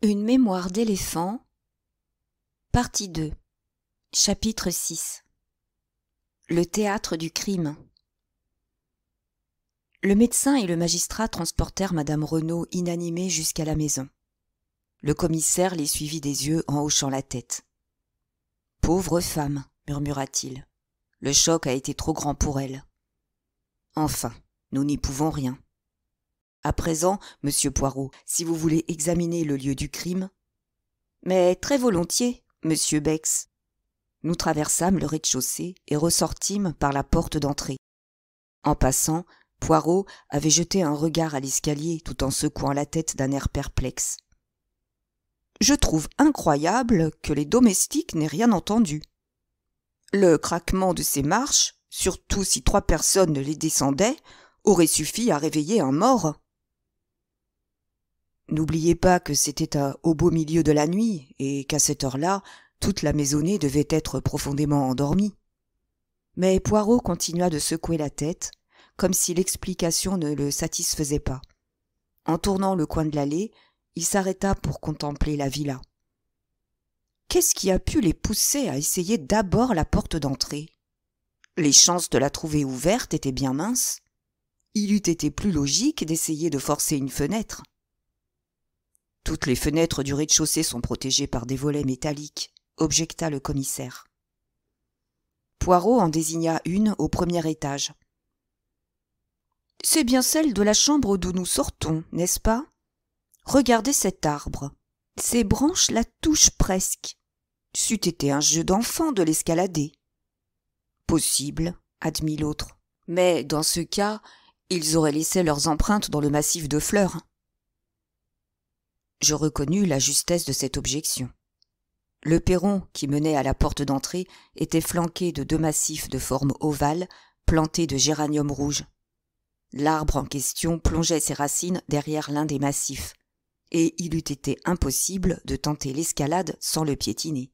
Une mémoire d'éléphant Partie 2 Chapitre 6 Le théâtre du crime Le médecin et le magistrat transportèrent Madame Renaud inanimée jusqu'à la maison. Le commissaire les suivit des yeux en hochant la tête. Pauvre femme, murmura-t-il. Le choc a été trop grand pour elle. Enfin, nous n'y pouvons rien. À présent, monsieur Poirot, si vous voulez examiner le lieu du crime. Mais très volontiers, monsieur Bex. Nous traversâmes le rez-de-chaussée et ressortîmes par la porte d'entrée. En passant, Poirot avait jeté un regard à l'escalier tout en secouant la tête d'un air perplexe. Je trouve incroyable que les domestiques n'aient rien entendu. Le craquement de ces marches, surtout si trois personnes les descendaient, aurait suffi à réveiller un mort. N'oubliez pas que c'était au beau milieu de la nuit, et qu'à cette heure-là, toute la maisonnée devait être profondément endormie. Mais Poirot continua de secouer la tête, comme si l'explication ne le satisfaisait pas. En tournant le coin de l'allée, il s'arrêta pour contempler la villa. Qu'est-ce qui a pu les pousser à essayer d'abord la porte d'entrée Les chances de la trouver ouverte étaient bien minces. Il eût été plus logique d'essayer de forcer une fenêtre. Toutes les fenêtres du rez-de-chaussée sont protégées par des volets métalliques, objecta le commissaire. Poirot en désigna une au premier étage. C'est bien celle de la chambre d'où nous sortons, n'est-ce pas Regardez cet arbre. Ses branches la touchent presque. C'eût été un jeu d'enfant de l'escalader. Possible, admit l'autre. Mais dans ce cas, ils auraient laissé leurs empreintes dans le massif de fleurs, je reconnus la justesse de cette objection. Le perron qui menait à la porte d'entrée était flanqué de deux massifs de forme ovale plantés de géranium rouge. L'arbre en question plongeait ses racines derrière l'un des massifs, et il eût été impossible de tenter l'escalade sans le piétiner.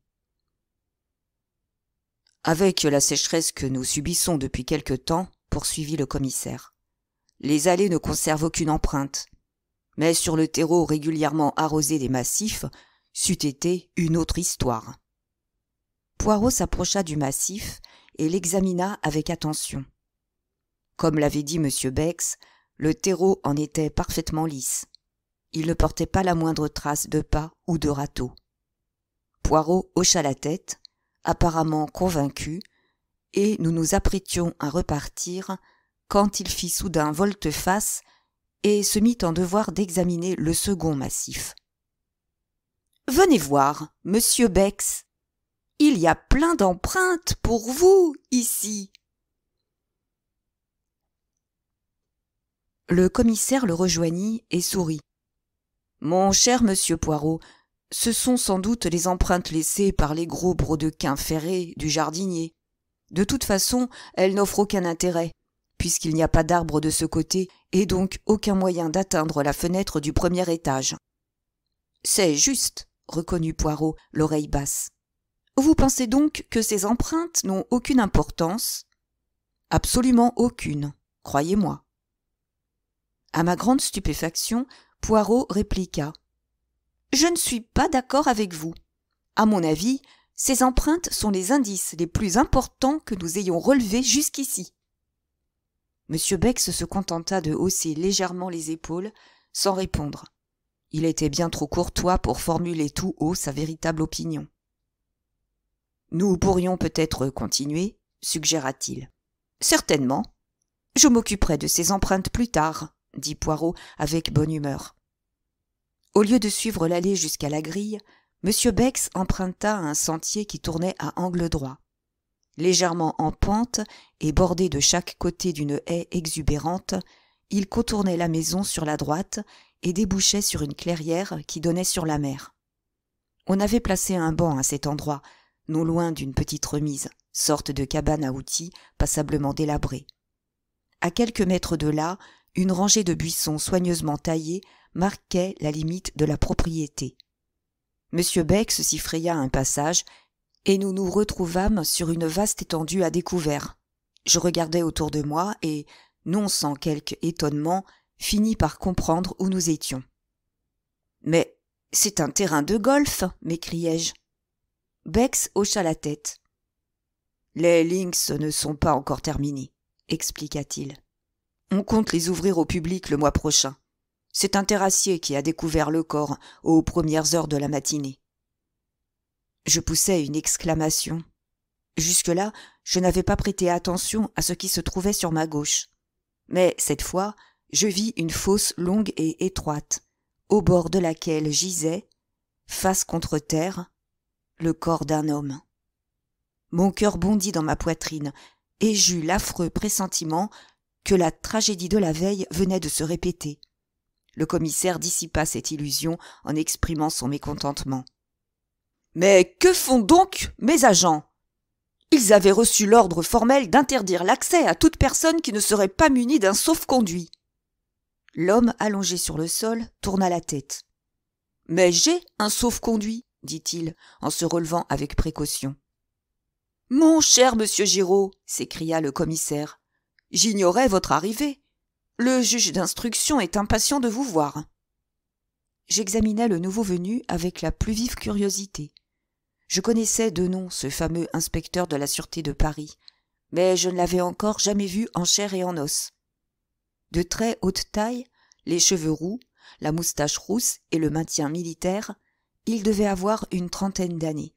Avec la sécheresse que nous subissons depuis quelque temps, poursuivit le commissaire, les allées ne conservent aucune empreinte, mais sur le terreau régulièrement arrosé des massifs, c'eût été une autre histoire. Poirot s'approcha du massif et l'examina avec attention. Comme l'avait dit M. Bex, le terreau en était parfaitement lisse. Il ne portait pas la moindre trace de pas ou de râteau. Poirot hocha la tête, apparemment convaincu, et nous nous apprêtions à repartir quand il fit soudain volte-face et se mit en devoir d'examiner le second massif. Venez voir, monsieur Bex. Il y a plein d'empreintes pour vous ici. Le commissaire le rejoignit et sourit. Mon cher monsieur Poirot, ce sont sans doute les empreintes laissées par les gros brodequins ferrés du jardinier. De toute façon, elles n'offrent aucun intérêt puisqu'il n'y a pas d'arbre de ce côté et donc aucun moyen d'atteindre la fenêtre du premier étage. C'est juste, reconnut Poirot, l'oreille basse. Vous pensez donc que ces empreintes n'ont aucune importance Absolument aucune, croyez-moi. À ma grande stupéfaction, Poirot répliqua. Je ne suis pas d'accord avec vous. À mon avis, ces empreintes sont les indices les plus importants que nous ayons relevés jusqu'ici m bex se contenta de hausser légèrement les épaules sans répondre il était bien trop courtois pour formuler tout haut sa véritable opinion nous pourrions peut-être continuer suggéra-t-il certainement je m'occuperai de ces empreintes plus tard dit poirot avec bonne humeur au lieu de suivre l'allée jusqu'à la grille m bex emprunta un sentier qui tournait à angle droit légèrement en pente et bordé de chaque côté d'une haie exubérante il contournait la maison sur la droite et débouchait sur une clairière qui donnait sur la mer on avait placé un banc à cet endroit non loin d'une petite remise sorte de cabane à outils passablement délabrée à quelques mètres de là une rangée de buissons soigneusement taillés marquait la limite de la propriété m beck se s'y fraya un passage et nous nous retrouvâmes sur une vaste étendue à découvert. Je regardais autour de moi et, non sans quelque étonnement, finis par comprendre où nous étions. Mais c'est un terrain de golf, m'écriai-je. Bex hocha la tête. Les links ne sont pas encore terminés, expliqua-t-il. On compte les ouvrir au public le mois prochain. C'est un terrassier qui a découvert le corps aux premières heures de la matinée. Je poussai une exclamation. Jusque-là, je n'avais pas prêté attention à ce qui se trouvait sur ma gauche. Mais cette fois, je vis une fosse longue et étroite, au bord de laquelle gisait, face contre terre, le corps d'un homme. Mon cœur bondit dans ma poitrine, et j'eus l'affreux pressentiment que la tragédie de la veille venait de se répéter. Le commissaire dissipa cette illusion en exprimant son mécontentement. Mais que font donc mes agents Ils avaient reçu l'ordre formel d'interdire l'accès à toute personne qui ne serait pas munie d'un sauf-conduit. L'homme allongé sur le sol tourna la tête. Mais j'ai un sauf-conduit, dit-il en se relevant avec précaution. Mon cher monsieur Giraud, s'écria le commissaire, j'ignorais votre arrivée. Le juge d'instruction est impatient de vous voir. J'examinai le nouveau venu avec la plus vive curiosité. Je connaissais de nom ce fameux inspecteur de la Sûreté de Paris, mais je ne l'avais encore jamais vu en chair et en os. De très haute taille, les cheveux roux, la moustache rousse et le maintien militaire, il devait avoir une trentaine d'années.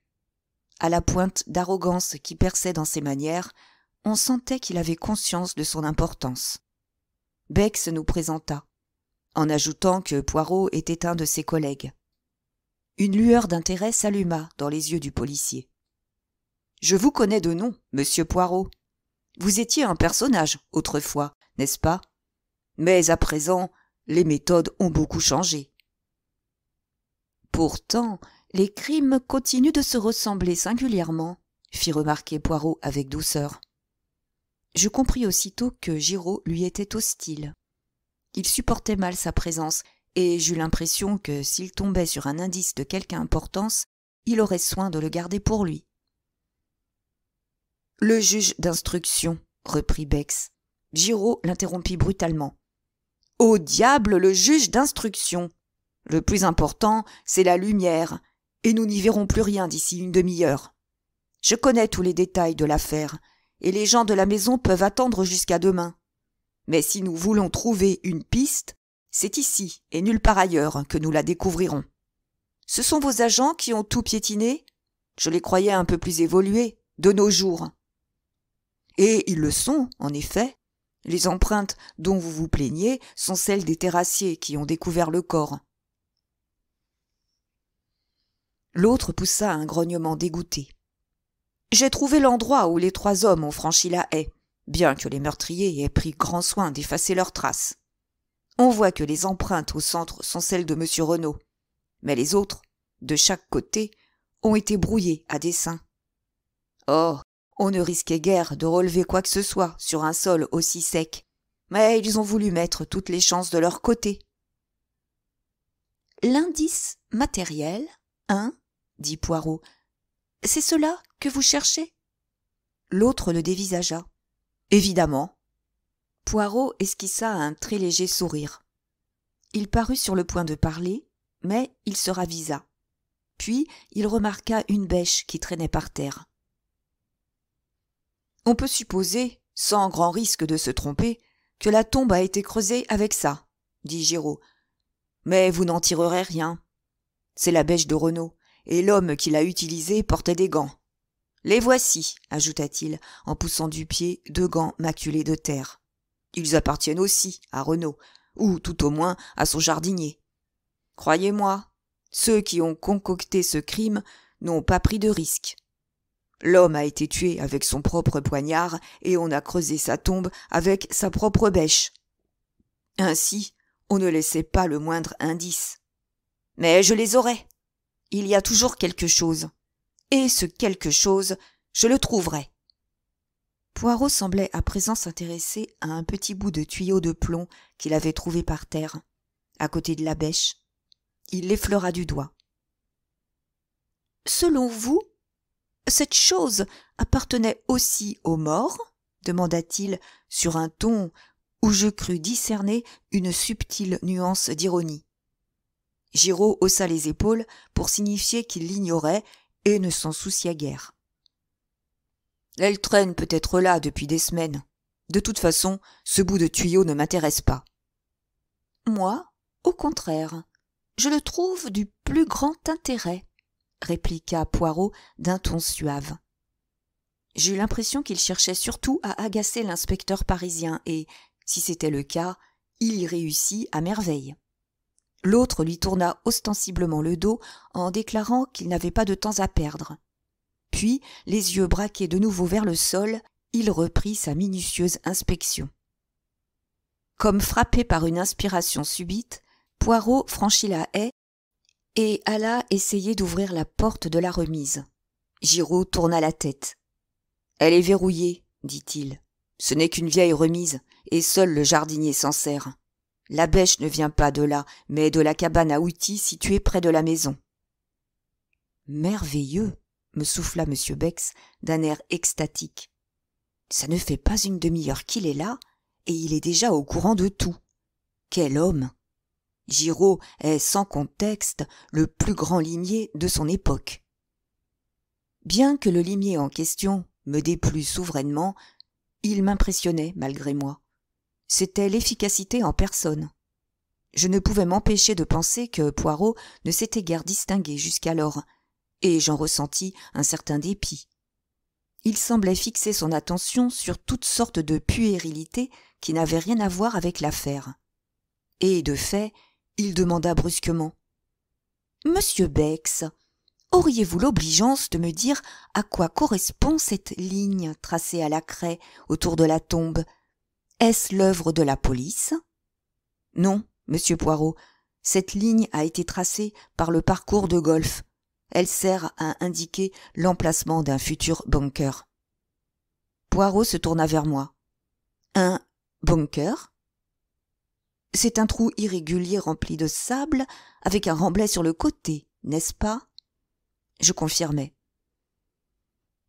À la pointe d'arrogance qui perçait dans ses manières, on sentait qu'il avait conscience de son importance. Bex nous présenta, en ajoutant que Poirot était un de ses collègues une lueur d'intérêt s'alluma dans les yeux du policier. Je vous connais de nom, monsieur Poirot. Vous étiez un personnage autrefois, n'est-ce pas Mais à présent, les méthodes ont beaucoup changé. Pourtant, les crimes continuent de se ressembler singulièrement, fit remarquer Poirot avec douceur. Je compris aussitôt que Giraud lui était hostile. Il supportait mal sa présence et j'eus l'impression que s'il tombait sur un indice de quelque importance, il aurait soin de le garder pour lui. Le juge d'instruction, reprit Bex. Giraud l'interrompit brutalement. Au diable le juge d'instruction. Le plus important, c'est la lumière, et nous n'y verrons plus rien d'ici une demi-heure. Je connais tous les détails de l'affaire, et les gens de la maison peuvent attendre jusqu'à demain. Mais si nous voulons trouver une piste, c'est ici, et nulle part ailleurs, que nous la découvrirons. Ce sont vos agents qui ont tout piétiné Je les croyais un peu plus évolués, de nos jours. Et ils le sont, en effet. Les empreintes dont vous vous plaignez sont celles des terrassiers qui ont découvert le corps. L'autre poussa un grognement dégoûté. J'ai trouvé l'endroit où les trois hommes ont franchi la haie, bien que les meurtriers aient pris grand soin d'effacer leurs traces on voit que les empreintes au centre sont celles de M. Renaud, mais les autres, de chaque côté, ont été brouillées à dessein. Or, on ne risquait guère de relever quoi que ce soit sur un sol aussi sec, mais ils ont voulu mettre toutes les chances de leur côté. L'indice matériel, hein dit Poirot. C'est cela que vous cherchez L'autre le dévisagea. Évidemment, Poirot esquissa un très léger sourire. Il parut sur le point de parler, mais il se ravisa. Puis il remarqua une bêche qui traînait par terre. On peut supposer, sans grand risque de se tromper, que la tombe a été creusée avec ça, dit Giraud. Mais vous n'en tirerez rien. C'est la bêche de Renaud, et l'homme qui l'a utilisée portait des gants. Les voici, ajouta-t-il, en poussant du pied deux gants maculés de terre. Ils appartiennent aussi à Renaud, ou tout au moins à son jardinier. Croyez-moi, ceux qui ont concocté ce crime n'ont pas pris de risque. L'homme a été tué avec son propre poignard et on a creusé sa tombe avec sa propre bêche. Ainsi, on ne laissait pas le moindre indice. Mais je les aurai. Il y a toujours quelque chose. Et ce quelque chose, je le trouverai. Poirot semblait à présent s'intéresser à un petit bout de tuyau de plomb qu'il avait trouvé par terre, à côté de la bêche. Il l'effleura du doigt. Selon vous, cette chose appartenait aussi aux morts demanda-t-il sur un ton où je crus discerner une subtile nuance d'ironie. Giraud haussa les épaules pour signifier qu'il l'ignorait et ne s'en souciait guère. Elle traîne peut-être là depuis des semaines. De toute façon, ce bout de tuyau ne m'intéresse pas. Moi, au contraire, je le trouve du plus grand intérêt, répliqua Poirot d'un ton suave. J'eus l'impression qu'il cherchait surtout à agacer l'inspecteur parisien et, si c'était le cas, il y réussit à merveille. L'autre lui tourna ostensiblement le dos en déclarant qu'il n'avait pas de temps à perdre. Puis, les yeux braqués de nouveau vers le sol, il reprit sa minutieuse inspection. Comme frappé par une inspiration subite, Poirot franchit la haie et alla essayer d'ouvrir la porte de la remise. Giraud tourna la tête. Elle est verrouillée, dit-il. Ce n'est qu'une vieille remise, et seul le jardinier s'en sert. La bêche ne vient pas de là, mais de la cabane à outils située près de la maison. Merveilleux, me souffla m bex d'un air extatique ça ne fait pas une demi-heure qu'il est là et il est déjà au courant de tout quel homme giraud est sans contexte le plus grand limier de son époque bien que le limier en question me déplût souverainement il m'impressionnait malgré moi c'était l'efficacité en personne je ne pouvais m'empêcher de penser que poirot ne s'était guère distingué jusqu'alors et j'en ressentis un certain dépit. Il semblait fixer son attention sur toutes sortes de puérilités qui n'avaient rien à voir avec l'affaire. Et de fait, il demanda brusquement Monsieur Bex, auriez-vous l'obligeance de me dire à quoi correspond cette ligne tracée à la craie autour de la tombe Est-ce l'œuvre de la police Non, monsieur Poirot, cette ligne a été tracée par le parcours de golf elle sert à indiquer l'emplacement d'un futur bunker. Poirot se tourna vers moi. Un bunker C'est un trou irrégulier rempli de sable avec un remblai sur le côté, n'est-ce pas Je confirmai.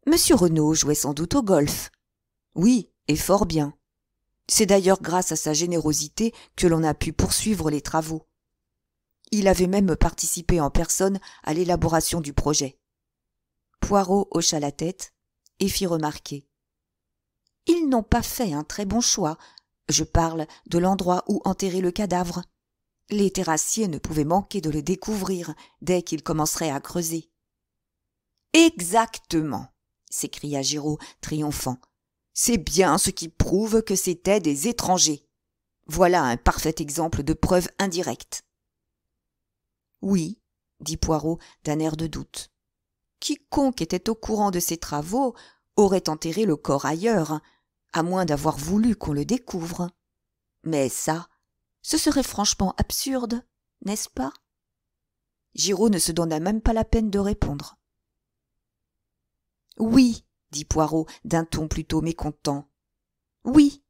Monsieur Renaud jouait sans doute au golf. Oui, et fort bien. C'est d'ailleurs grâce à sa générosité que l'on a pu poursuivre les travaux. Il avait même participé en personne à l'élaboration du projet. Poirot hocha la tête et fit remarquer. Ils n'ont pas fait un très bon choix. Je parle de l'endroit où enterrer le cadavre. Les terrassiers ne pouvaient manquer de le découvrir dès qu'ils commenceraient à creuser. Exactement, s'écria Giraud, triomphant. C'est bien ce qui prouve que c'était des étrangers. Voilà un parfait exemple de preuve indirecte oui dit poirot d'un air de doute quiconque était au courant de ces travaux aurait enterré le corps ailleurs à moins d'avoir voulu qu'on le découvre mais ça ce serait franchement absurde n'est-ce pas giraud ne se donna même pas la peine de répondre oui dit poirot d'un ton plutôt mécontent oui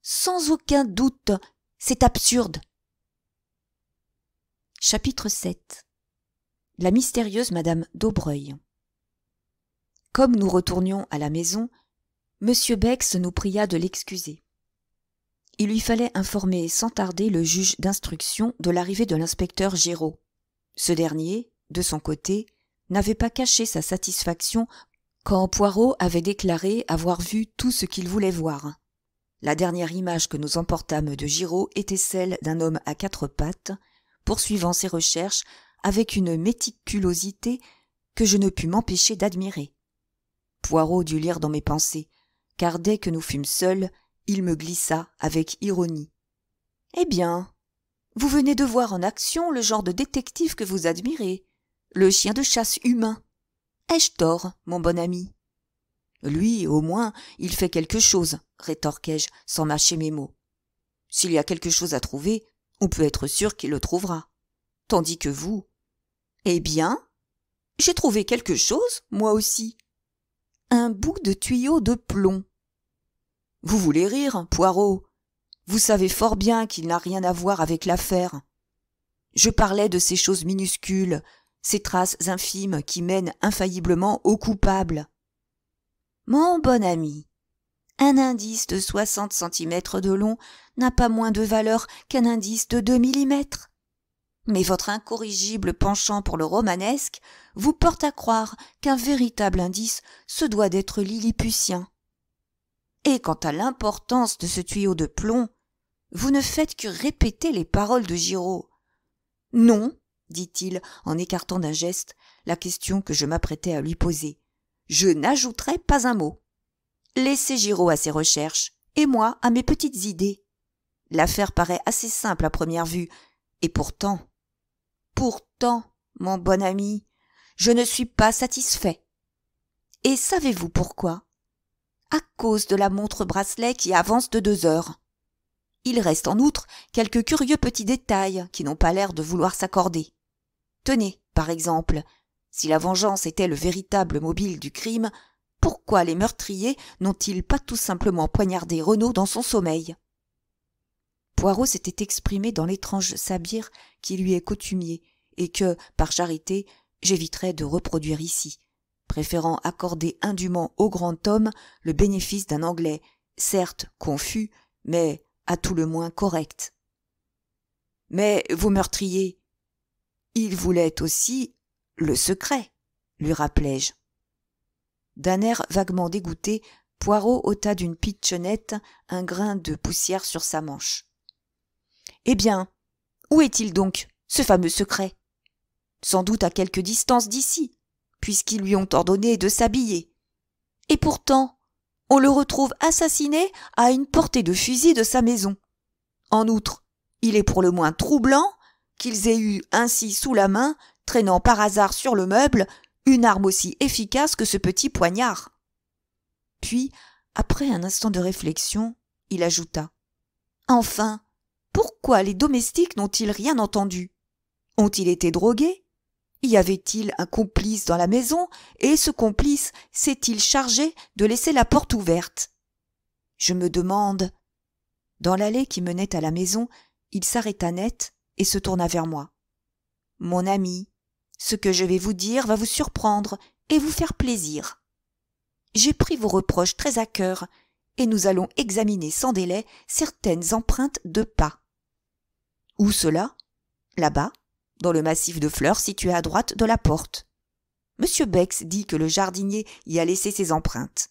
sans aucun doute c'est absurde Chapitre 7 La mystérieuse Madame d'Aubreuil Comme nous retournions à la maison, M. Bex nous pria de l'excuser. Il lui fallait informer sans tarder le juge d'instruction de l'arrivée de l'inspecteur Giraud. Ce dernier, de son côté, n'avait pas caché sa satisfaction quand Poirot avait déclaré avoir vu tout ce qu'il voulait voir. La dernière image que nous emportâmes de Giraud était celle d'un homme à quatre pattes, poursuivant ses recherches avec une méticulosité que je ne pus m'empêcher d'admirer. Poirot dut lire dans mes pensées, car dès que nous fûmes seuls, il me glissa avec ironie. Eh bien, vous venez de voir en action le genre de détective que vous admirez, le chien de chasse humain. Ai-je tort, mon bon ami Lui, au moins, il fait quelque chose, rétorquai-je sans mâcher mes mots. S'il y a quelque chose à trouver, on peut être sûr qu'il le trouvera. Tandis que vous. Eh bien, j'ai trouvé quelque chose, moi aussi. Un bout de tuyau de plomb. Vous voulez rire, Poireau. Vous savez fort bien qu'il n'a rien à voir avec l'affaire. Je parlais de ces choses minuscules, ces traces infimes qui mènent infailliblement au coupable. Mon bon ami, un indice de soixante centimètres de long n'a pas moins de valeur qu'un indice de deux millimètres. Mais votre incorrigible penchant pour le romanesque vous porte à croire qu'un véritable indice se doit d'être lilliputien. Et quant à l'importance de ce tuyau de plomb, vous ne faites que répéter les paroles de Giraud. Non, dit-il en écartant d'un geste la question que je m'apprêtais à lui poser. Je n'ajouterai pas un mot. Laissez Giraud à ses recherches et moi à mes petites idées. L'affaire paraît assez simple à première vue, et pourtant, pourtant, mon bon ami, je ne suis pas satisfait. Et savez-vous pourquoi À cause de la montre bracelet qui avance de deux heures. Il reste en outre quelques curieux petits détails qui n'ont pas l'air de vouloir s'accorder. Tenez, par exemple, si la vengeance était le véritable mobile du crime, pourquoi les meurtriers n'ont-ils pas tout simplement poignardé Renaud dans son sommeil Poirot s'était exprimé dans l'étrange sabir qui lui est coutumier et que, par charité, j'éviterai de reproduire ici, préférant accorder indûment au grand homme le bénéfice d'un anglais, certes confus, mais à tout le moins correct. Mais vos meurtriers, ils voulaient aussi le secret, lui rappelai-je. D'un air vaguement dégoûté, Poirot ôta d'une pitchonnette un grain de poussière sur sa manche. Eh bien, où est-il donc, ce fameux secret Sans doute à quelque distance d'ici, puisqu'ils lui ont ordonné de s'habiller. Et pourtant, on le retrouve assassiné à une portée de fusil de sa maison. En outre, il est pour le moins troublant qu'ils aient eu ainsi sous la main, traînant par hasard sur le meuble, une arme aussi efficace que ce petit poignard. Puis, après un instant de réflexion, il ajouta. Enfin, pourquoi les domestiques n'ont-ils rien entendu Ont-ils été drogués Y avait-il un complice dans la maison et ce complice s'est-il chargé de laisser la porte ouverte Je me demande. Dans l'allée qui menait à la maison, il s'arrêta net et se tourna vers moi. Mon ami, ce que je vais vous dire va vous surprendre et vous faire plaisir. J'ai pris vos reproches très à cœur, et nous allons examiner sans délai certaines empreintes de pas. Où cela Là-bas, dans le massif de fleurs situé à droite de la porte. Monsieur Bex dit que le jardinier y a laissé ses empreintes.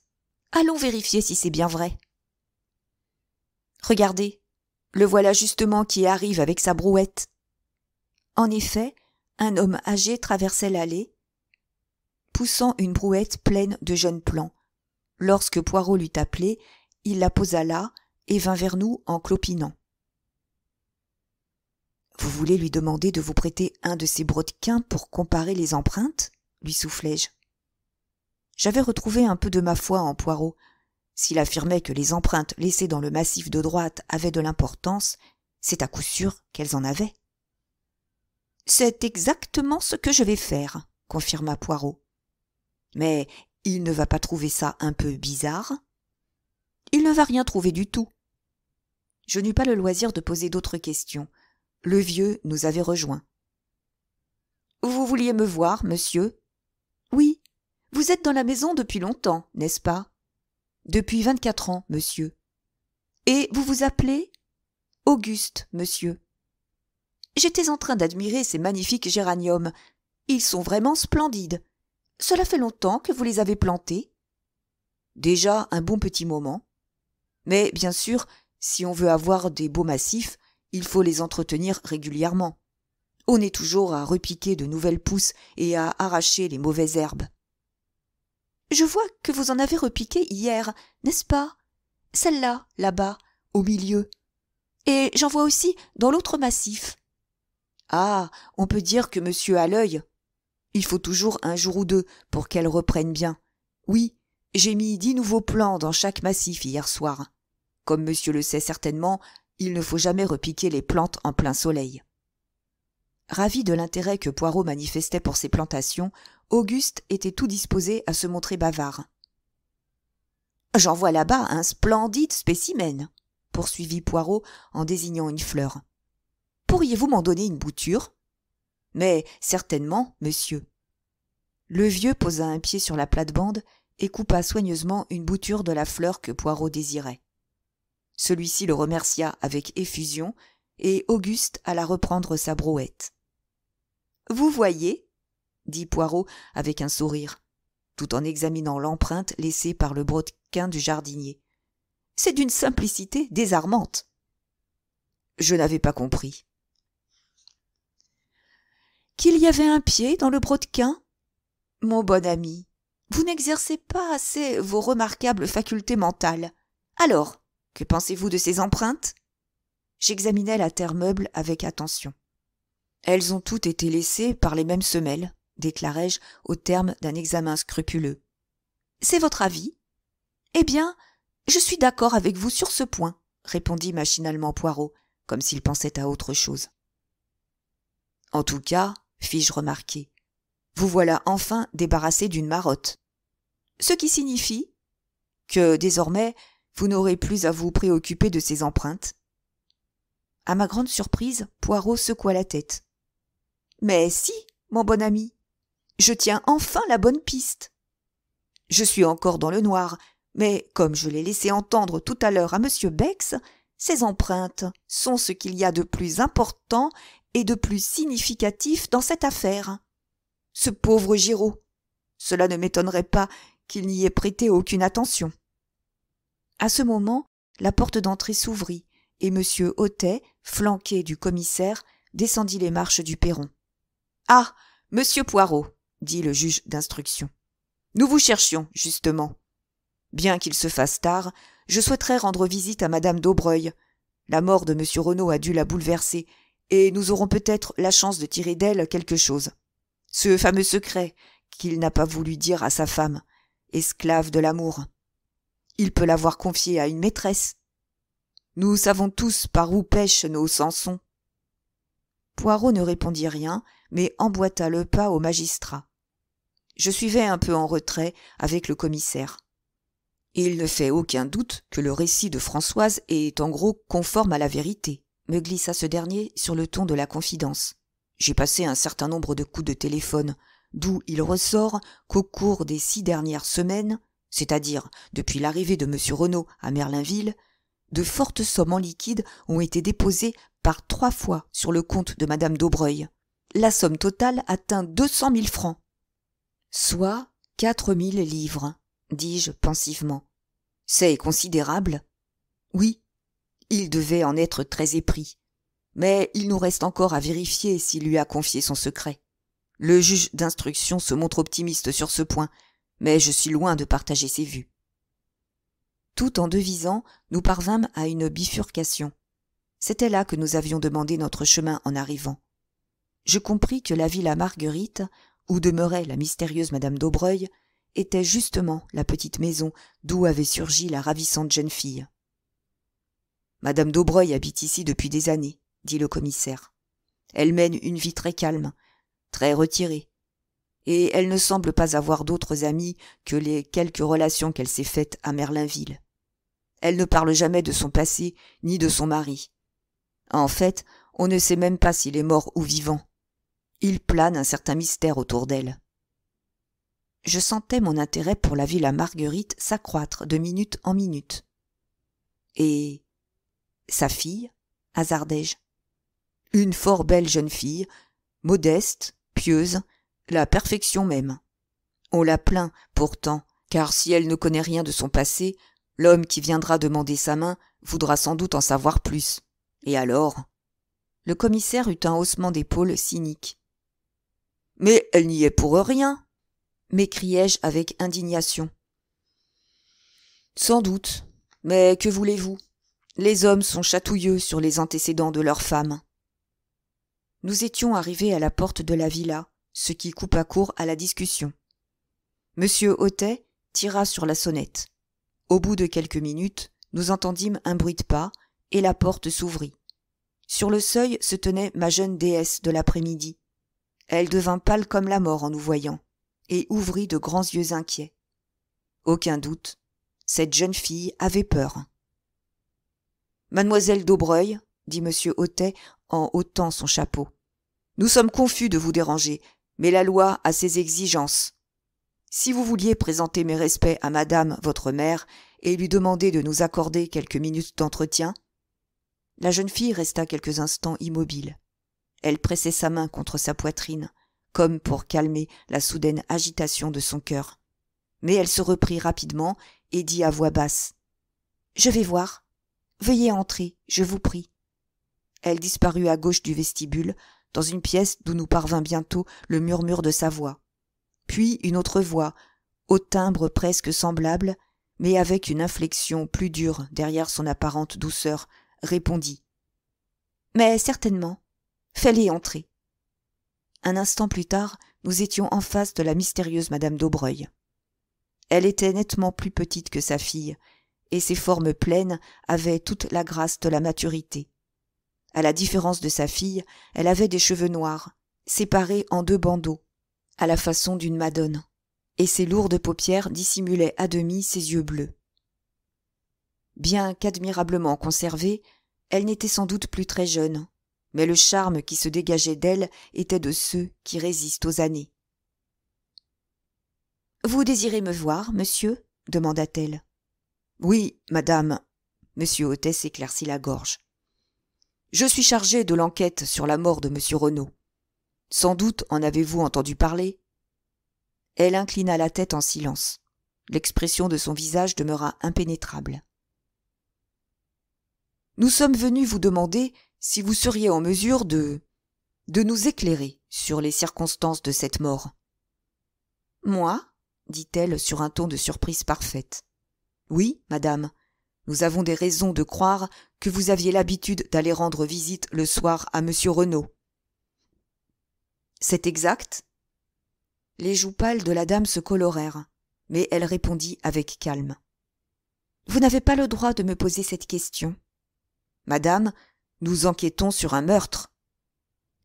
Allons vérifier si c'est bien vrai. Regardez, le voilà justement qui arrive avec sa brouette. En effet, un homme âgé traversait l'allée, poussant une brouette pleine de jeunes plants. Lorsque Poirot l'eut appelé, il la posa là et vint vers nous en clopinant. Vous voulez lui demander de vous prêter un de ces brodequins pour comparer les empreintes lui soufflai-je. J'avais retrouvé un peu de ma foi en Poirot. S'il affirmait que les empreintes laissées dans le massif de droite avaient de l'importance, c'est à coup sûr qu'elles en avaient. C'est exactement ce que je vais faire, confirma Poirot. Mais il ne va pas trouver ça un peu bizarre Il ne va rien trouver du tout. Je n'eus pas le loisir de poser d'autres questions. Le vieux nous avait rejoints. Vous vouliez me voir, monsieur Oui. Vous êtes dans la maison depuis longtemps, n'est-ce pas Depuis vingt-quatre ans, monsieur. Et vous vous appelez Auguste, monsieur. J'étais en train d'admirer ces magnifiques géraniums. Ils sont vraiment splendides. Cela fait longtemps que vous les avez plantés Déjà un bon petit moment. Mais bien sûr, si on veut avoir des beaux massifs, il faut les entretenir régulièrement. On est toujours à repiquer de nouvelles pousses et à arracher les mauvaises herbes. Je vois que vous en avez repiqué hier, n'est-ce pas Celle-là, là-bas, au milieu. Et j'en vois aussi dans l'autre massif. Ah. On peut dire que monsieur a l'œil. Il faut toujours un jour ou deux pour qu'elle reprenne bien. Oui, j'ai mis dix nouveaux plants dans chaque massif hier soir. Comme monsieur le sait certainement, il ne faut jamais repiquer les plantes en plein soleil. Ravi de l'intérêt que Poirot manifestait pour ses plantations, Auguste était tout disposé à se montrer bavard. J'en vois là-bas un splendide spécimen, poursuivit Poirot en désignant une fleur pourriez-vous m'en donner une bouture Mais certainement, monsieur. Le vieux posa un pied sur la plate-bande et coupa soigneusement une bouture de la fleur que Poirot désirait. Celui-ci le remercia avec effusion, et Auguste alla reprendre sa brouette. Vous voyez, dit Poirot avec un sourire, tout en examinant l'empreinte laissée par le brodequin du jardinier. C'est d'une simplicité désarmante. Je n'avais pas compris qu'il y avait un pied dans le brodequin Mon bon ami, vous n'exercez pas assez vos remarquables facultés mentales. Alors, que pensez-vous de ces empreintes J'examinai la terre meuble avec attention. Elles ont toutes été laissées par les mêmes semelles, déclarai-je au terme d'un examen scrupuleux. C'est votre avis Eh bien, je suis d'accord avec vous sur ce point, répondit machinalement Poirot, comme s'il pensait à autre chose. En tout cas, fis-je remarquer. Vous voilà enfin débarrassé d'une marotte. Ce qui signifie que désormais vous n'aurez plus à vous préoccuper de ces empreintes. À ma grande surprise, Poirot secoua la tête. Mais si, mon bon ami, je tiens enfin la bonne piste. Je suis encore dans le noir, mais comme je l'ai laissé entendre tout à l'heure à M. Bex, ces empreintes sont ce qu'il y a de plus important et de plus significatif dans cette affaire. Ce pauvre Giraud. Cela ne m'étonnerait pas qu'il n'y ait prêté aucune attention. À ce moment, la porte d'entrée s'ouvrit, et M. Hautet, flanqué du commissaire, descendit les marches du perron. Ah. Monsieur Poirot, dit le juge d'instruction. Nous vous cherchions, justement. Bien qu'il se fasse tard, je souhaiterais rendre visite à madame d'Aubreuil. La mort de M. Renaud a dû la bouleverser, et nous aurons peut-être la chance de tirer d'elle quelque chose. Ce fameux secret qu'il n'a pas voulu dire à sa femme, esclave de l'amour. Il peut l'avoir confié à une maîtresse. Nous savons tous par où pêchent nos Sansons. Poirot ne répondit rien, mais emboîta le pas au magistrat. Je suivais un peu en retrait avec le commissaire. Il ne fait aucun doute que le récit de Françoise est en gros conforme à la vérité me glissa ce dernier sur le ton de la confidence. J'ai passé un certain nombre de coups de téléphone, d'où il ressort qu'au cours des six dernières semaines, c'est-à-dire depuis l'arrivée de M. Renaud à Merlinville, de fortes sommes en liquide ont été déposées par trois fois sur le compte de Madame d'Aubreuil. La somme totale atteint deux cent mille francs. Soit quatre mille livres, dis-je pensivement. C'est considérable. Oui, il devait en être très épris. Mais il nous reste encore à vérifier s'il lui a confié son secret. Le juge d'instruction se montre optimiste sur ce point, mais je suis loin de partager ses vues. Tout en devisant, nous parvîmes à une bifurcation. C'était là que nous avions demandé notre chemin en arrivant. Je compris que la villa Marguerite, où demeurait la mystérieuse Madame d'Aubreuil, était justement la petite maison d'où avait surgi la ravissante jeune fille. Madame d'Aubreuil habite ici depuis des années, dit le commissaire. Elle mène une vie très calme, très retirée, et elle ne semble pas avoir d'autres amis que les quelques relations qu'elle s'est faites à Merlinville. Elle ne parle jamais de son passé ni de son mari. En fait, on ne sait même pas s'il est mort ou vivant. Il plane un certain mystère autour d'elle. Je sentais mon intérêt pour la ville à Marguerite s'accroître de minute en minute. Et sa fille, hasardai-je. Une fort belle jeune fille, modeste, pieuse, la perfection même. On la plaint, pourtant, car si elle ne connaît rien de son passé, l'homme qui viendra demander sa main voudra sans doute en savoir plus. Et alors Le commissaire eut un haussement d'épaules cynique. Mais elle n'y est pour rien m'écriai-je avec indignation. Sans doute, mais que voulez-vous les hommes sont chatouilleux sur les antécédents de leurs femmes. Nous étions arrivés à la porte de la villa, ce qui coupa court à la discussion. Monsieur Hautet tira sur la sonnette. Au bout de quelques minutes, nous entendîmes un bruit de pas, et la porte s'ouvrit. Sur le seuil se tenait ma jeune déesse de l'après-midi. Elle devint pâle comme la mort en nous voyant, et ouvrit de grands yeux inquiets. Aucun doute, cette jeune fille avait peur. Mademoiselle d'Aubreuil, dit M. Hautet en ôtant son chapeau. Nous sommes confus de vous déranger, mais la loi a ses exigences. Si vous vouliez présenter mes respects à madame, votre mère, et lui demander de nous accorder quelques minutes d'entretien. La jeune fille resta quelques instants immobile. Elle pressait sa main contre sa poitrine, comme pour calmer la soudaine agitation de son cœur. Mais elle se reprit rapidement et dit à voix basse. Je vais voir. Veuillez entrer, je vous prie. Elle disparut à gauche du vestibule, dans une pièce d'où nous parvint bientôt le murmure de sa voix. Puis une autre voix, au timbre presque semblable, mais avec une inflexion plus dure derrière son apparente douceur, répondit. Mais certainement. fallait entrer. Un instant plus tard, nous étions en face de la mystérieuse Madame d'Aubreuil. Elle était nettement plus petite que sa fille, et ses formes pleines avaient toute la grâce de la maturité. À la différence de sa fille, elle avait des cheveux noirs, séparés en deux bandeaux, à la façon d'une madone, et ses lourdes paupières dissimulaient à demi ses yeux bleus. Bien qu'admirablement conservée, elle n'était sans doute plus très jeune, mais le charme qui se dégageait d'elle était de ceux qui résistent aux années. Vous désirez me voir, monsieur demanda-t-elle. Oui, madame. Monsieur Hôtesse éclaircit la gorge. Je suis chargé de l'enquête sur la mort de monsieur Renaud. Sans doute en avez-vous entendu parler Elle inclina la tête en silence. L'expression de son visage demeura impénétrable. Nous sommes venus vous demander si vous seriez en mesure de de nous éclairer sur les circonstances de cette mort. Moi dit-elle sur un ton de surprise parfaite oui madame nous avons des raisons de croire que vous aviez l'habitude d'aller rendre visite le soir à m renaud c'est exact les joues pâles de la dame se colorèrent mais elle répondit avec calme vous n'avez pas le droit de me poser cette question madame nous enquêtons sur un meurtre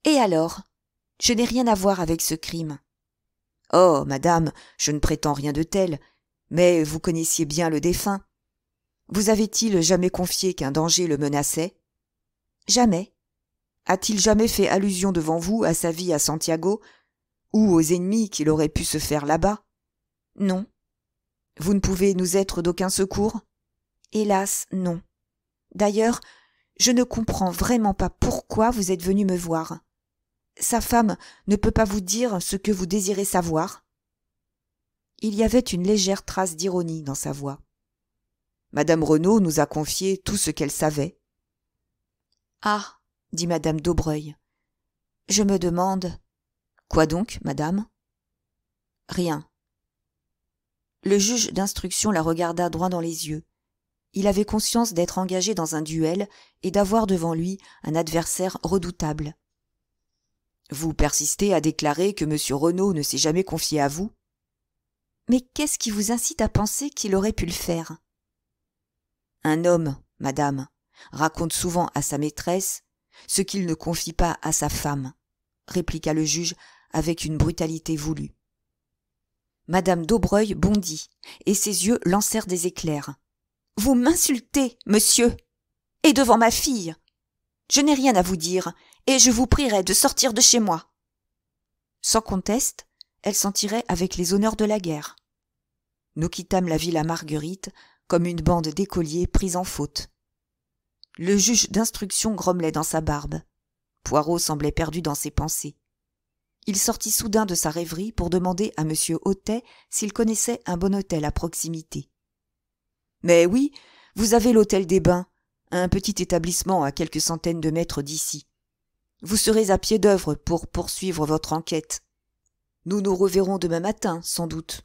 et alors je n'ai rien à voir avec ce crime oh madame je ne prétends rien de tel mais vous connaissiez bien le défunt. Vous avait-il jamais confié qu'un danger le menaçait Jamais. A-t-il jamais fait allusion devant vous à sa vie à Santiago ou aux ennemis qu'il aurait pu se faire là-bas Non. Vous ne pouvez nous être d'aucun secours Hélas, non. D'ailleurs, je ne comprends vraiment pas pourquoi vous êtes venu me voir. Sa femme ne peut pas vous dire ce que vous désirez savoir. Il y avait une légère trace d'ironie dans sa voix. Madame Renaud nous a confié tout ce qu'elle savait. Ah, dit madame d'Aubreuil. Je me demande. Quoi donc, madame? Rien. Le juge d'instruction la regarda droit dans les yeux. Il avait conscience d'être engagé dans un duel et d'avoir devant lui un adversaire redoutable. Vous persistez à déclarer que M. Renaud ne s'est jamais confié à vous mais qu'est-ce qui vous incite à penser qu'il aurait pu le faire Un homme, madame, raconte souvent à sa maîtresse ce qu'il ne confie pas à sa femme, répliqua le juge avec une brutalité voulue. Madame d'Aubreuil bondit, et ses yeux lancèrent des éclairs. Vous m'insultez, monsieur, et devant ma fille. Je n'ai rien à vous dire, et je vous prierai de sortir de chez moi. Sans conteste, elle s'en tirait avec les honneurs de la guerre nous quittâmes la ville à marguerite comme une bande d'écoliers prise en faute le juge d'instruction grommelait dans sa barbe poirot semblait perdu dans ses pensées il sortit soudain de sa rêverie pour demander à m Hautet s'il connaissait un bon hôtel à proximité mais oui vous avez l'hôtel des bains un petit établissement à quelques centaines de mètres d'ici vous serez à pied d'œuvre pour poursuivre votre enquête nous nous reverrons demain matin, sans doute.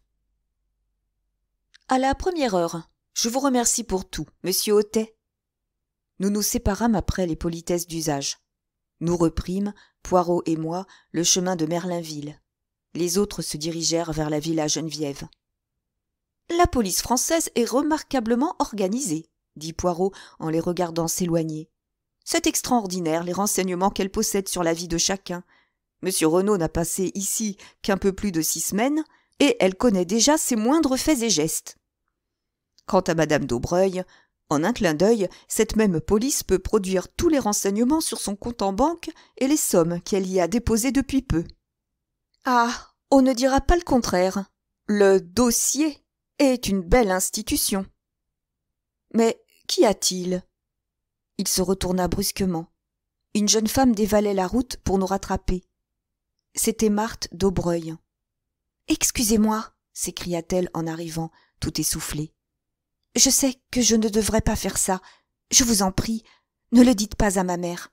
À la première heure. Je vous remercie pour tout, monsieur Hautet. Nous nous séparâmes après les politesses d'usage. Nous reprîmes, Poirot et moi, le chemin de Merlinville. Les autres se dirigèrent vers la villa Geneviève. La police française est remarquablement organisée, dit Poirot en les regardant s'éloigner. C'est extraordinaire les renseignements qu'elle possède sur la vie de chacun, Monsieur Renaud n'a passé ici qu'un peu plus de six semaines, et elle connaît déjà ses moindres faits et gestes. Quant à Madame d'Aubreuil, en un clin d'œil, cette même police peut produire tous les renseignements sur son compte en banque et les sommes qu'elle y a déposées depuis peu. Ah, on ne dira pas le contraire. Le dossier est une belle institution. Mais qu'y a-t-il Il se retourna brusquement. Une jeune femme dévalait la route pour nous rattraper c'était marthe daubreuil excusez-moi s'écria-t-elle en arrivant tout essoufflée je sais que je ne devrais pas faire ça je vous en prie ne le dites pas à ma mère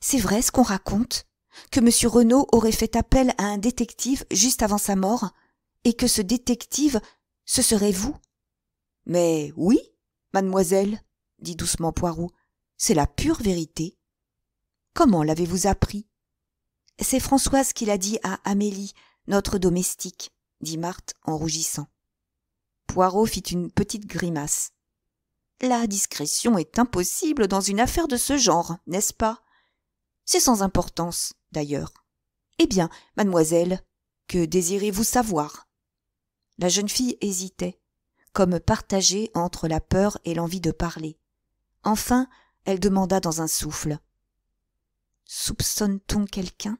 c'est vrai ce qu'on raconte que m renaud aurait fait appel à un détective juste avant sa mort et que ce détective ce serait vous mais oui mademoiselle dit doucement poirot c'est la pure vérité comment l'avez-vous appris c'est Françoise qui l'a dit à Amélie, notre domestique, dit Marthe en rougissant. Poirot fit une petite grimace. La discrétion est impossible dans une affaire de ce genre, n'est-ce pas C'est sans importance, d'ailleurs. Eh bien, mademoiselle, que désirez-vous savoir La jeune fille hésitait, comme partagée entre la peur et l'envie de parler. Enfin, elle demanda dans un souffle. Soupçonne-t-on quelqu'un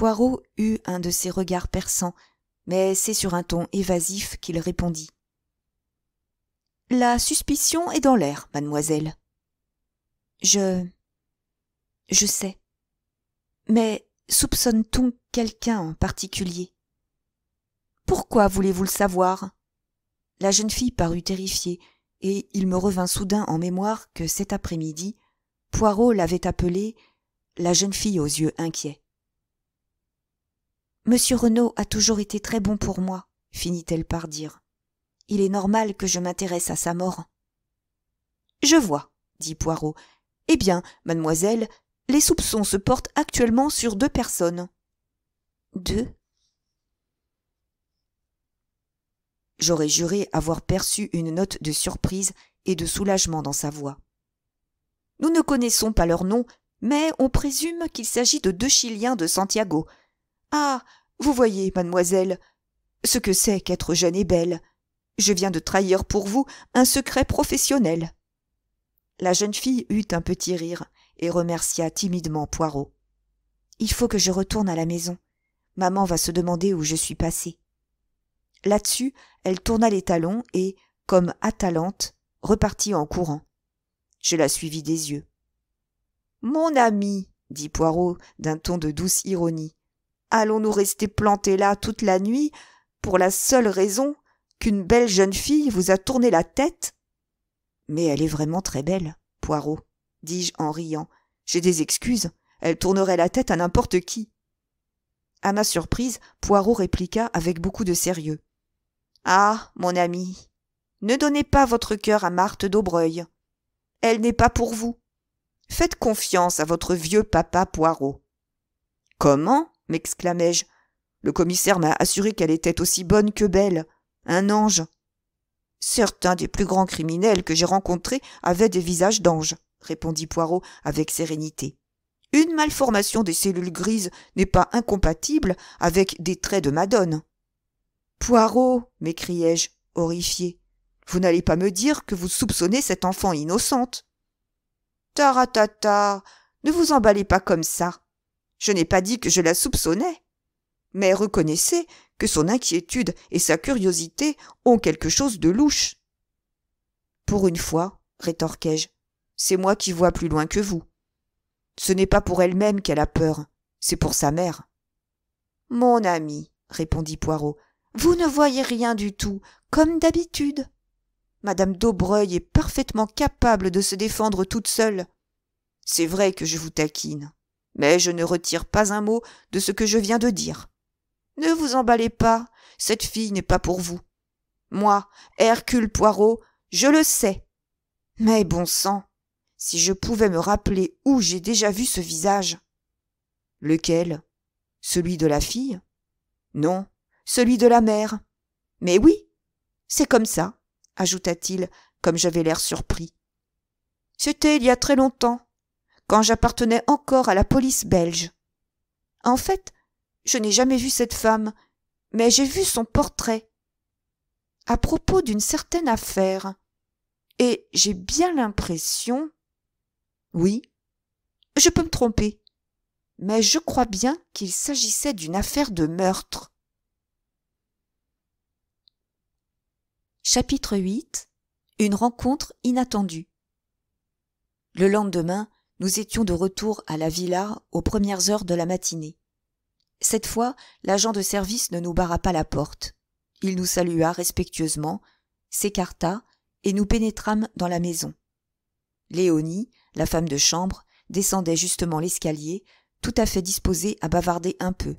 Poirot eut un de ses regards perçants, mais c'est sur un ton évasif qu'il répondit. La suspicion est dans l'air, mademoiselle. Je. Je sais. Mais soupçonne-t-on quelqu'un en particulier Pourquoi voulez-vous le savoir La jeune fille parut terrifiée, et il me revint soudain en mémoire que cet après-midi, Poirot l'avait appelée la jeune fille aux yeux inquiets. Monsieur Renaud a toujours été très bon pour moi, finit-elle par dire. Il est normal que je m'intéresse à sa mort. Je vois, dit Poirot. Eh bien, mademoiselle, les soupçons se portent actuellement sur deux personnes. Deux J'aurais juré avoir perçu une note de surprise et de soulagement dans sa voix. Nous ne connaissons pas leur nom, mais on présume qu'il s'agit de deux Chiliens de Santiago, ah vous voyez mademoiselle ce que c'est qu'être jeune et belle je viens de trahir pour vous un secret professionnel la jeune fille eut un petit rire et remercia timidement poirot il faut que je retourne à la maison maman va se demander où je suis passée là-dessus elle tourna les talons et comme atalante repartit en courant je la suivis des yeux mon ami dit poirot d'un ton de douce ironie Allons-nous rester plantés là toute la nuit pour la seule raison qu'une belle jeune fille vous a tourné la tête Mais elle est vraiment très belle, Poirot, dis-je en riant. J'ai des excuses. Elle tournerait la tête à n'importe qui. À ma surprise, Poirot répliqua avec beaucoup de sérieux. Ah, mon ami, ne donnez pas votre cœur à Marthe d'Aubreuil. Elle n'est pas pour vous. Faites confiance à votre vieux papa Poirot. Comment m'exclamai-je. Le commissaire m'a assuré qu'elle était aussi bonne que belle. Un ange. Certains des plus grands criminels que j'ai rencontrés avaient des visages d'anges, répondit Poirot avec sérénité. Une malformation des cellules grises n'est pas incompatible avec des traits de madone. Poirot, m'écriai-je, horrifié, vous n'allez pas me dire que vous soupçonnez cette enfant innocente. Taratata, ne vous emballez pas comme ça, je n'ai pas dit que je la soupçonnais. Mais reconnaissez que son inquiétude et sa curiosité ont quelque chose de louche. Pour une fois, rétorquai-je, c'est moi qui vois plus loin que vous. Ce n'est pas pour elle-même qu'elle a peur, c'est pour sa mère. Mon ami, répondit Poirot, vous ne voyez rien du tout, comme d'habitude. Madame d'Aubreuil est parfaitement capable de se défendre toute seule. C'est vrai que je vous taquine mais je ne retire pas un mot de ce que je viens de dire. Ne vous emballez pas, cette fille n'est pas pour vous. Moi, Hercule Poirot, je le sais. Mais bon sang, si je pouvais me rappeler où j'ai déjà vu ce visage. Lequel Celui de la fille Non, celui de la mère. Mais oui, c'est comme ça, ajouta-t-il, comme j'avais l'air surpris. C'était il y a très longtemps quand j'appartenais encore à la police belge. En fait, je n'ai jamais vu cette femme, mais j'ai vu son portrait. À propos d'une certaine affaire. Et j'ai bien l'impression. Oui, je peux me tromper, mais je crois bien qu'il s'agissait d'une affaire de meurtre. Chapitre 8 Une rencontre inattendue. Le lendemain, nous étions de retour à la villa aux premières heures de la matinée cette fois l'agent de service ne nous barra pas la porte il nous salua respectueusement s'écarta et nous pénétrâmes dans la maison léonie la femme de chambre descendait justement l'escalier tout à fait disposée à bavarder un peu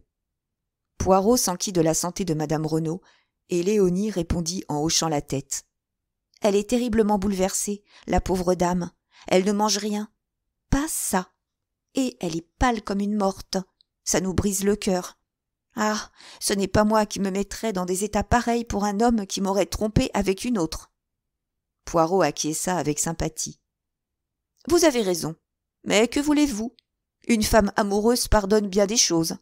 poirot s'enquit de la santé de Madame renaud et léonie répondit en hochant la tête elle est terriblement bouleversée la pauvre dame elle ne mange rien pas ça. Et elle est pâle comme une morte. Ça nous brise le cœur. Ah. Ce n'est pas moi qui me mettrais dans des états pareils pour un homme qui m'aurait trompé avec une autre. Poirot acquiesça avec sympathie. Vous avez raison. Mais que voulez-vous Une femme amoureuse pardonne bien des choses.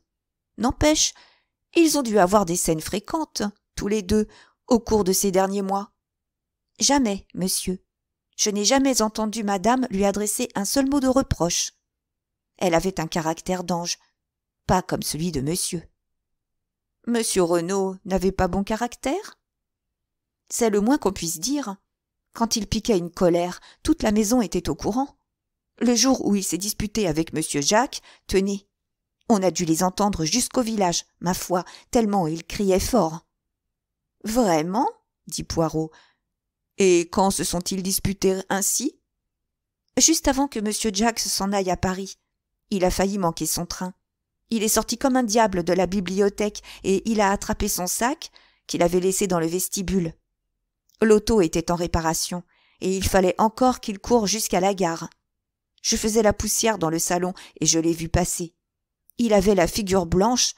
N'empêche, ils ont dû avoir des scènes fréquentes, tous les deux, au cours de ces derniers mois. Jamais, monsieur, je n'ai jamais entendu madame lui adresser un seul mot de reproche. Elle avait un caractère d'ange, pas comme celui de monsieur. Monsieur Renaud n'avait pas bon caractère C'est le moins qu'on puisse dire. Quand il piquait une colère, toute la maison était au courant. Le jour où il s'est disputé avec monsieur Jacques, tenez, on a dû les entendre jusqu'au village, ma foi, tellement il criait fort. Vraiment dit Poirot, et quand se sont-ils disputés ainsi juste avant que m Jack s'en aille à paris il a failli manquer son train il est sorti comme un diable de la bibliothèque et il a attrapé son sac qu'il avait laissé dans le vestibule l'auto était en réparation et il fallait encore qu'il court jusqu'à la gare je faisais la poussière dans le salon et je l'ai vu passer il avait la figure blanche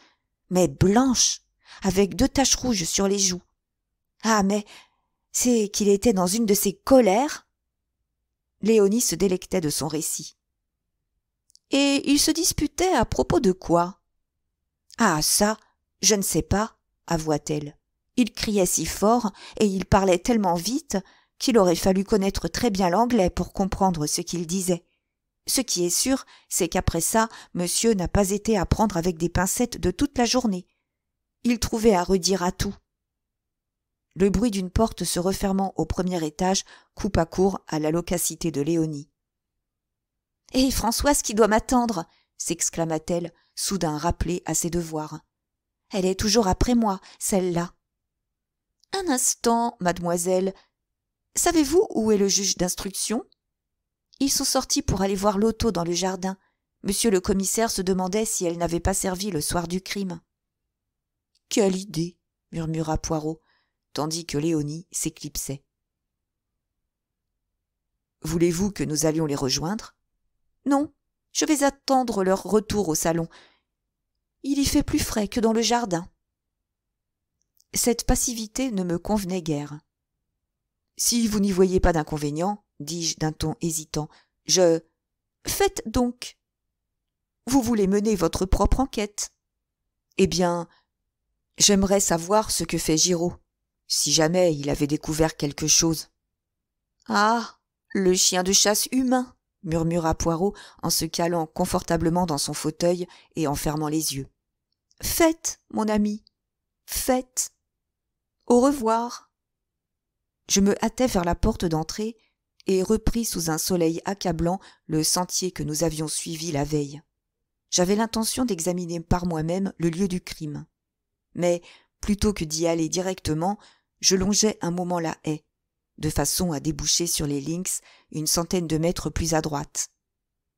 mais blanche avec deux taches rouges sur les joues ah mais c'est qu'il était dans une de ses colères. Léonie se délectait de son récit. Et ils se disputaient à propos de quoi Ah ça, je ne sais pas, avoua-t-elle. Il criait si fort et il parlait tellement vite qu'il aurait fallu connaître très bien l'anglais pour comprendre ce qu'il disait. Ce qui est sûr, c'est qu'après ça, monsieur n'a pas été à prendre avec des pincettes de toute la journée. Il trouvait à redire à tout. Le bruit d'une porte se refermant au premier étage coupa court à la loquacité de Léonie. Hé, Françoise qui doit m'attendre s'exclama-t-elle, soudain rappelée à ses devoirs. Elle est toujours après moi, celle-là. Un instant, mademoiselle. Savez-vous où est le juge d'instruction Ils sont sortis pour aller voir l'auto dans le jardin. Monsieur le commissaire se demandait si elle n'avait pas servi le soir du crime. Quelle idée murmura Poirot tandis que léonie s'éclipsait voulez-vous que nous allions les rejoindre non je vais attendre leur retour au salon il y fait plus frais que dans le jardin cette passivité ne me convenait guère si vous n'y voyez pas d'inconvénient dis-je d'un ton hésitant je faites donc vous voulez mener votre propre enquête eh bien j'aimerais savoir ce que fait giraud si jamais il avait découvert quelque chose. Ah. Le chien de chasse humain. murmura Poirot en se calant confortablement dans son fauteuil et en fermant les yeux. Faites, mon ami. Faites. Au revoir. Je me hâtai vers la porte d'entrée et repris sous un soleil accablant le sentier que nous avions suivi la veille. J'avais l'intention d'examiner par moi-même le lieu du crime. Mais, plutôt que d'y aller directement, je longeais un moment la haie de façon à déboucher sur les lynx une centaine de mètres plus à droite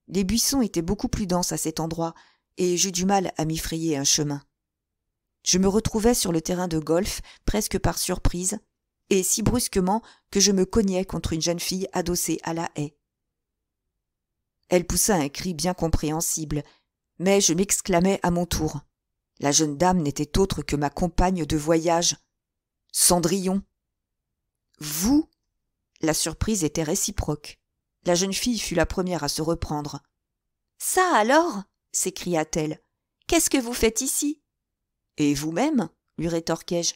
les buissons étaient beaucoup plus denses à cet endroit et j'eus du mal à m'y frayer un chemin je me retrouvai sur le terrain de golf presque par surprise et si brusquement que je me cognai contre une jeune fille adossée à la haie elle poussa un cri bien compréhensible mais je m'exclamai à mon tour la jeune dame n'était autre que ma compagne de voyage Cendrillon. Vous La surprise était réciproque. La jeune fille fut la première à se reprendre. Ça alors s'écria-t-elle. Qu'est-ce que vous faites ici Et vous-même lui rétorquai-je.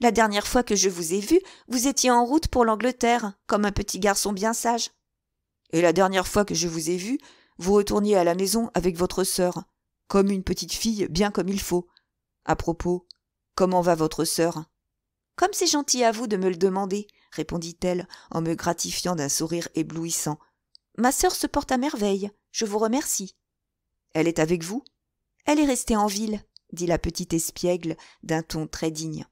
La dernière fois que je vous ai vue, vous étiez en route pour l'Angleterre, comme un petit garçon bien sage. Et la dernière fois que je vous ai vue, vous retourniez à la maison avec votre sœur, comme une petite fille bien comme il faut. À propos, comment va votre sœur comme c'est gentil à vous de me le demander, répondit-elle en me gratifiant d'un sourire éblouissant. Ma sœur se porte à merveille. Je vous remercie. Elle est avec vous Elle est restée en ville, dit la petite espiègle d'un ton très digne.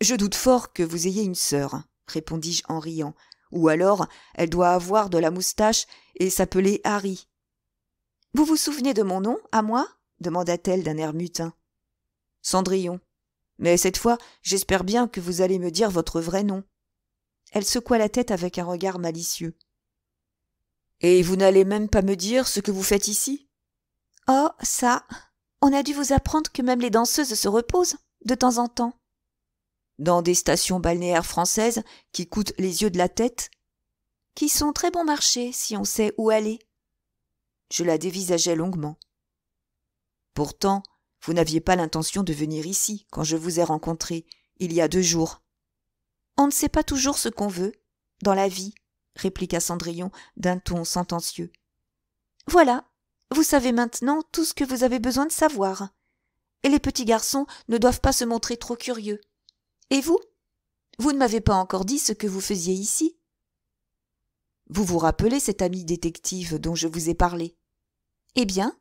Je doute fort que vous ayez une sœur, répondis-je en riant, ou alors elle doit avoir de la moustache et s'appeler Harry. Vous vous souvenez de mon nom, à moi demanda-t-elle d'un air mutin. Cendrillon, mais cette fois, j'espère bien que vous allez me dire votre vrai nom. Elle secoua la tête avec un regard malicieux. Et vous n'allez même pas me dire ce que vous faites ici Oh, ça On a dû vous apprendre que même les danseuses se reposent, de temps en temps. Dans des stations balnéaires françaises qui coûtent les yeux de la tête Qui sont très bon marché si on sait où aller. Je la dévisageais longuement. Pourtant, vous n'aviez pas l'intention de venir ici quand je vous ai rencontré il y a deux jours on ne sait pas toujours ce qu'on veut dans la vie répliqua cendrillon d'un ton sentencieux voilà vous savez maintenant tout ce que vous avez besoin de savoir et les petits garçons ne doivent pas se montrer trop curieux et vous vous ne m'avez pas encore dit ce que vous faisiez ici vous vous rappelez cet ami détective dont je vous ai parlé eh bien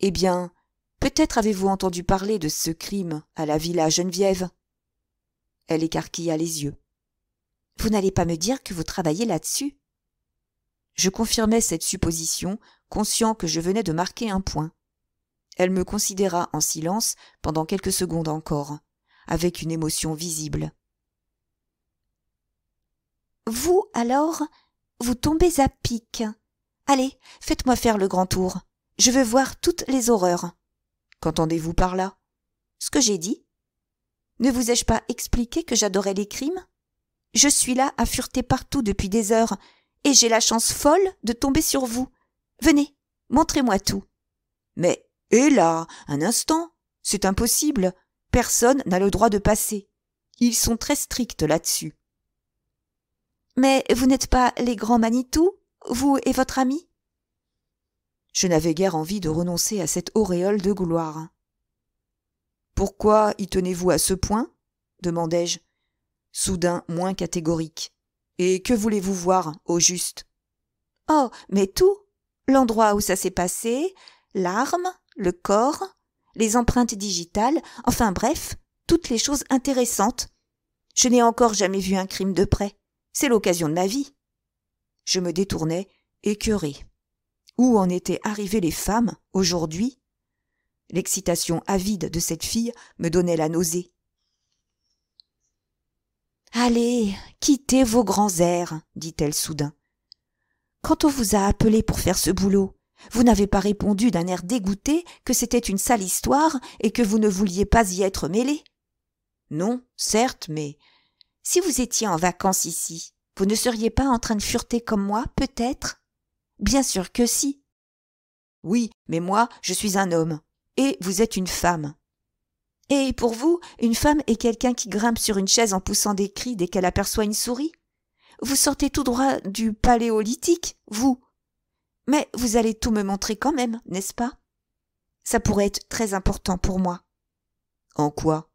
eh bien Peut-être avez-vous entendu parler de ce crime à la villa Geneviève Elle écarquilla les yeux. Vous n'allez pas me dire que vous travaillez là-dessus Je confirmai cette supposition, conscient que je venais de marquer un point. Elle me considéra en silence pendant quelques secondes encore, avec une émotion visible. Vous, alors, vous tombez à pic. Allez, faites-moi faire le grand tour. Je veux voir toutes les horreurs. Qu'entendez-vous par là Ce que j'ai dit. Ne vous ai-je pas expliqué que j'adorais les crimes Je suis là à fureter partout depuis des heures, et j'ai la chance folle de tomber sur vous. Venez, montrez-moi tout. Mais, hé là, un instant, c'est impossible. Personne n'a le droit de passer. Ils sont très stricts là-dessus. Mais vous n'êtes pas les grands Manitou, vous et votre ami je n'avais guère envie de renoncer à cette auréole de gloire. Pourquoi y tenez-vous à ce point demandai-je, soudain moins catégorique. Et que voulez-vous voir, au juste Oh, mais tout L'endroit où ça s'est passé, l'arme, le corps, les empreintes digitales, enfin bref, toutes les choses intéressantes. Je n'ai encore jamais vu un crime de près. C'est l'occasion de ma vie. Je me détournai, écœuré. Où en étaient arrivées les femmes, aujourd'hui L'excitation avide de cette fille me donnait la nausée. Allez, quittez vos grands airs, dit-elle soudain. Quand on vous a appelé pour faire ce boulot, vous n'avez pas répondu d'un air dégoûté que c'était une sale histoire et que vous ne vouliez pas y être mêlé. Non, certes, mais si vous étiez en vacances ici, vous ne seriez pas en train de fureter comme moi, peut-être Bien sûr que si. Oui, mais moi, je suis un homme. Et vous êtes une femme. Et pour vous, une femme est quelqu'un qui grimpe sur une chaise en poussant des cris dès qu'elle aperçoit une souris Vous sortez tout droit du paléolithique, vous Mais vous allez tout me montrer quand même, n'est-ce pas Ça pourrait être très important pour moi. En quoi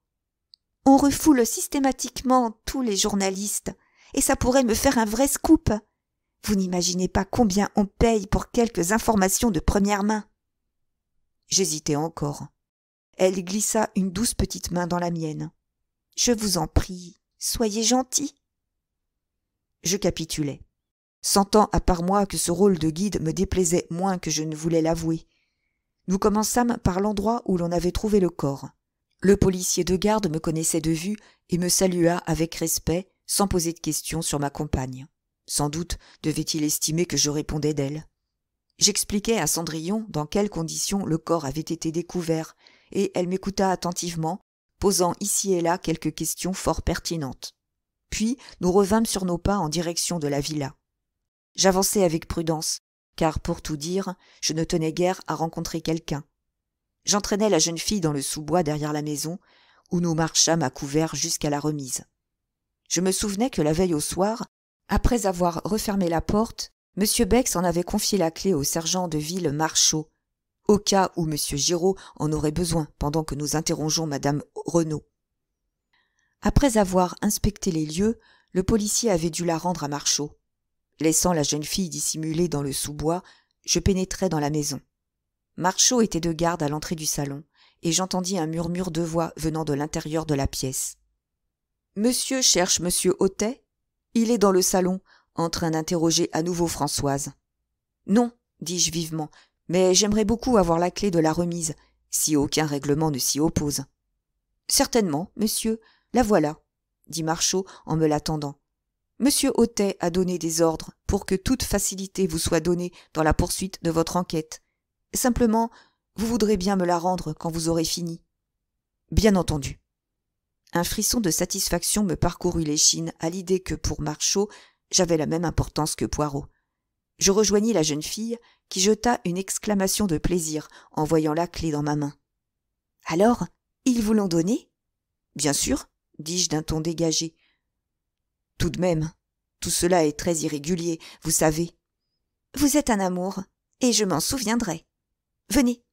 On refoule systématiquement tous les journalistes, et ça pourrait me faire un vrai scoop. Vous n'imaginez pas combien on paye pour quelques informations de première main. J'hésitais encore. Elle glissa une douce petite main dans la mienne. Je vous en prie, soyez gentil. Je capitulai, sentant à part moi que ce rôle de guide me déplaisait moins que je ne voulais l'avouer. Nous commençâmes par l'endroit où l'on avait trouvé le corps. Le policier de garde me connaissait de vue et me salua avec respect, sans poser de questions sur ma compagne. Sans doute devait-il estimer que je répondais d'elle. J'expliquai à Cendrillon dans quelles conditions le corps avait été découvert, et elle m'écouta attentivement, posant ici et là quelques questions fort pertinentes. Puis nous revînmes sur nos pas en direction de la villa. J'avançai avec prudence, car pour tout dire, je ne tenais guère à rencontrer quelqu'un. J'entraînai la jeune fille dans le sous-bois derrière la maison, où nous marchâmes à couvert jusqu'à la remise. Je me souvenais que la veille au soir, après avoir refermé la porte, M. Bex en avait confié la clé au sergent de ville Marchot, au cas où M. Giraud en aurait besoin pendant que nous interrogeons Mme Renaud. Après avoir inspecté les lieux, le policier avait dû la rendre à Marchot. Laissant la jeune fille dissimulée dans le sous-bois, je pénétrai dans la maison. Marchot était de garde à l'entrée du salon, et j'entendis un murmure de voix venant de l'intérieur de la pièce. Monsieur cherche monsieur il est dans le salon en train d'interroger à nouveau françoise non dis-je vivement mais j'aimerais beaucoup avoir la clef de la remise si aucun règlement ne s'y oppose certainement monsieur la voilà dit marchot en me l'attendant monsieur ottet a donné des ordres pour que toute facilité vous soit donnée dans la poursuite de votre enquête simplement vous voudrez bien me la rendre quand vous aurez fini bien entendu un frisson de satisfaction me parcourut l'échine à l'idée que pour Marchaud, j'avais la même importance que Poirot. Je rejoignis la jeune fille, qui jeta une exclamation de plaisir en voyant la clé dans ma main. Alors, ils vous l'ont donnée Bien sûr, dis-je d'un ton dégagé. Tout de même, tout cela est très irrégulier, vous savez. Vous êtes un amour, et je m'en souviendrai. Venez.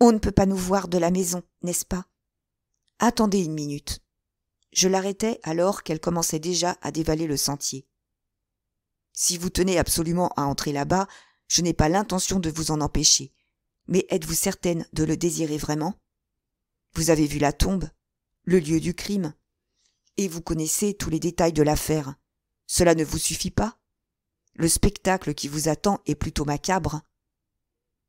On ne peut pas nous voir de la maison, n'est-ce pas Attendez une minute. Je l'arrêtai alors qu'elle commençait déjà à dévaler le sentier. Si vous tenez absolument à entrer là-bas, je n'ai pas l'intention de vous en empêcher. Mais êtes-vous certaine de le désirer vraiment Vous avez vu la tombe, le lieu du crime, et vous connaissez tous les détails de l'affaire. Cela ne vous suffit pas Le spectacle qui vous attend est plutôt macabre.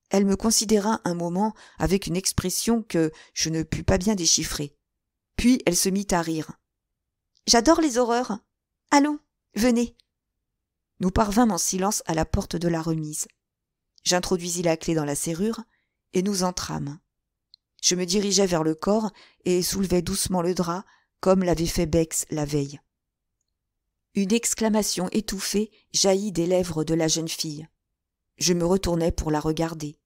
Elle me considéra un moment avec une expression que je ne pus pas bien déchiffrer. Puis elle se mit à rire. J'adore les horreurs. Allons, venez. Nous parvînmes en silence à la porte de la remise. J'introduisis la clé dans la serrure et nous entrâmes. Je me dirigeai vers le corps et soulevai doucement le drap comme l'avait fait Bex la veille. Une exclamation étouffée jaillit des lèvres de la jeune fille. Je me retournai pour la regarder.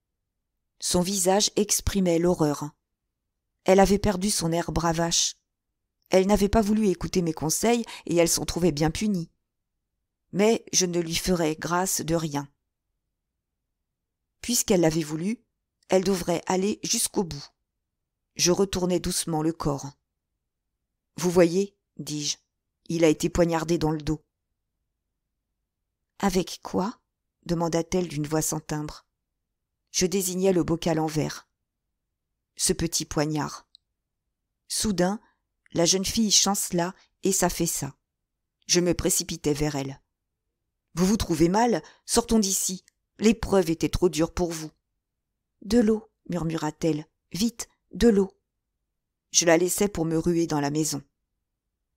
Son visage exprimait l'horreur, elle avait perdu son air bravache. Elle n'avait pas voulu écouter mes conseils et elle s'en trouvait bien punie. Mais je ne lui ferais grâce de rien. Puisqu'elle l'avait voulu, elle devrait aller jusqu'au bout. Je retournai doucement le corps. Vous voyez, dis-je, il a été poignardé dans le dos. Avec quoi demanda-t-elle d'une voix sans timbre. Je désignai le bocal en verre ce petit poignard. Soudain, la jeune fille chancela et s'affaissa. Je me précipitai vers elle. Vous vous trouvez mal Sortons d'ici. L'épreuve était trop dure pour vous. De l'eau, murmura-t-elle. Vite, de l'eau. Je la laissai pour me ruer dans la maison.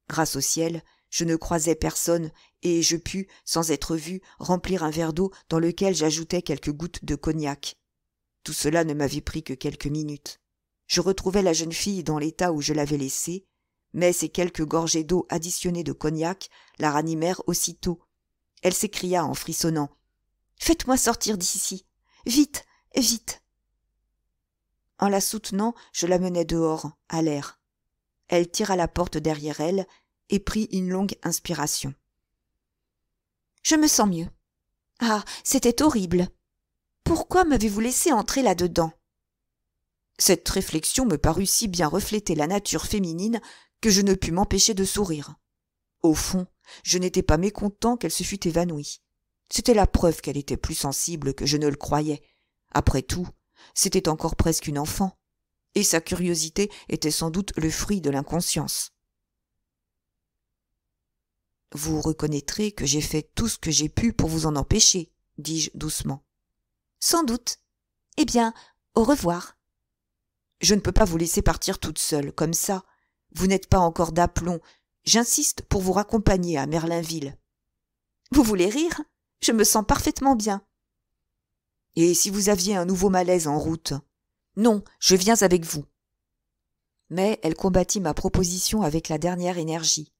Grâce au ciel, je ne croisais personne et je pus, sans être vu, remplir un verre d'eau dans lequel j'ajoutais quelques gouttes de cognac. Tout cela ne m'avait pris que quelques minutes je retrouvai la jeune fille dans l'état où je l'avais laissée, mais ces quelques gorgées d'eau additionnées de cognac la ranimèrent aussitôt. Elle s'écria en frissonnant. Faites-moi sortir d'ici. Vite. Vite. En la soutenant, je la menai dehors, à l'air. Elle tira la porte derrière elle et prit une longue inspiration. Je me sens mieux. Ah. C'était horrible. Pourquoi m'avez vous laissé entrer là dedans? Cette réflexion me parut si bien refléter la nature féminine que je ne pus m'empêcher de sourire. Au fond, je n'étais pas mécontent qu'elle se fût évanouie. C'était la preuve qu'elle était plus sensible que je ne le croyais. Après tout, c'était encore presque une enfant, et sa curiosité était sans doute le fruit de l'inconscience. Vous reconnaîtrez que j'ai fait tout ce que j'ai pu pour vous en empêcher, dis-je doucement. Sans doute. Eh bien, au revoir. Je ne peux pas vous laisser partir toute seule, comme ça. Vous n'êtes pas encore d'aplomb. J'insiste pour vous raccompagner à Merlinville. Vous voulez rire Je me sens parfaitement bien. Et si vous aviez un nouveau malaise en route Non, je viens avec vous. Mais elle combattit ma proposition avec la dernière énergie.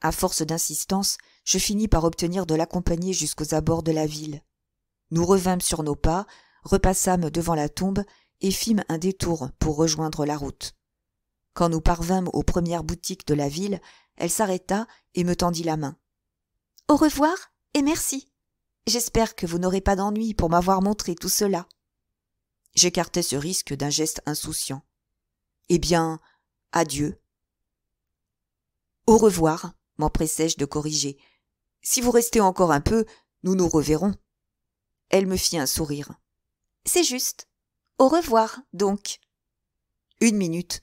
À force d'insistance, je finis par obtenir de l'accompagner jusqu'aux abords de la ville. Nous revînmes sur nos pas, repassâmes devant la tombe et fîmes un détour pour rejoindre la route. Quand nous parvîmes aux premières boutiques de la ville, elle s'arrêta et me tendit la main. Au revoir et merci. J'espère que vous n'aurez pas d'ennui pour m'avoir montré tout cela. J'écartai ce risque d'un geste insouciant. Eh bien, adieu. Au revoir, m'empressai-je de corriger. Si vous restez encore un peu, nous nous reverrons. Elle me fit un sourire. C'est juste. Au revoir, donc. Une minute.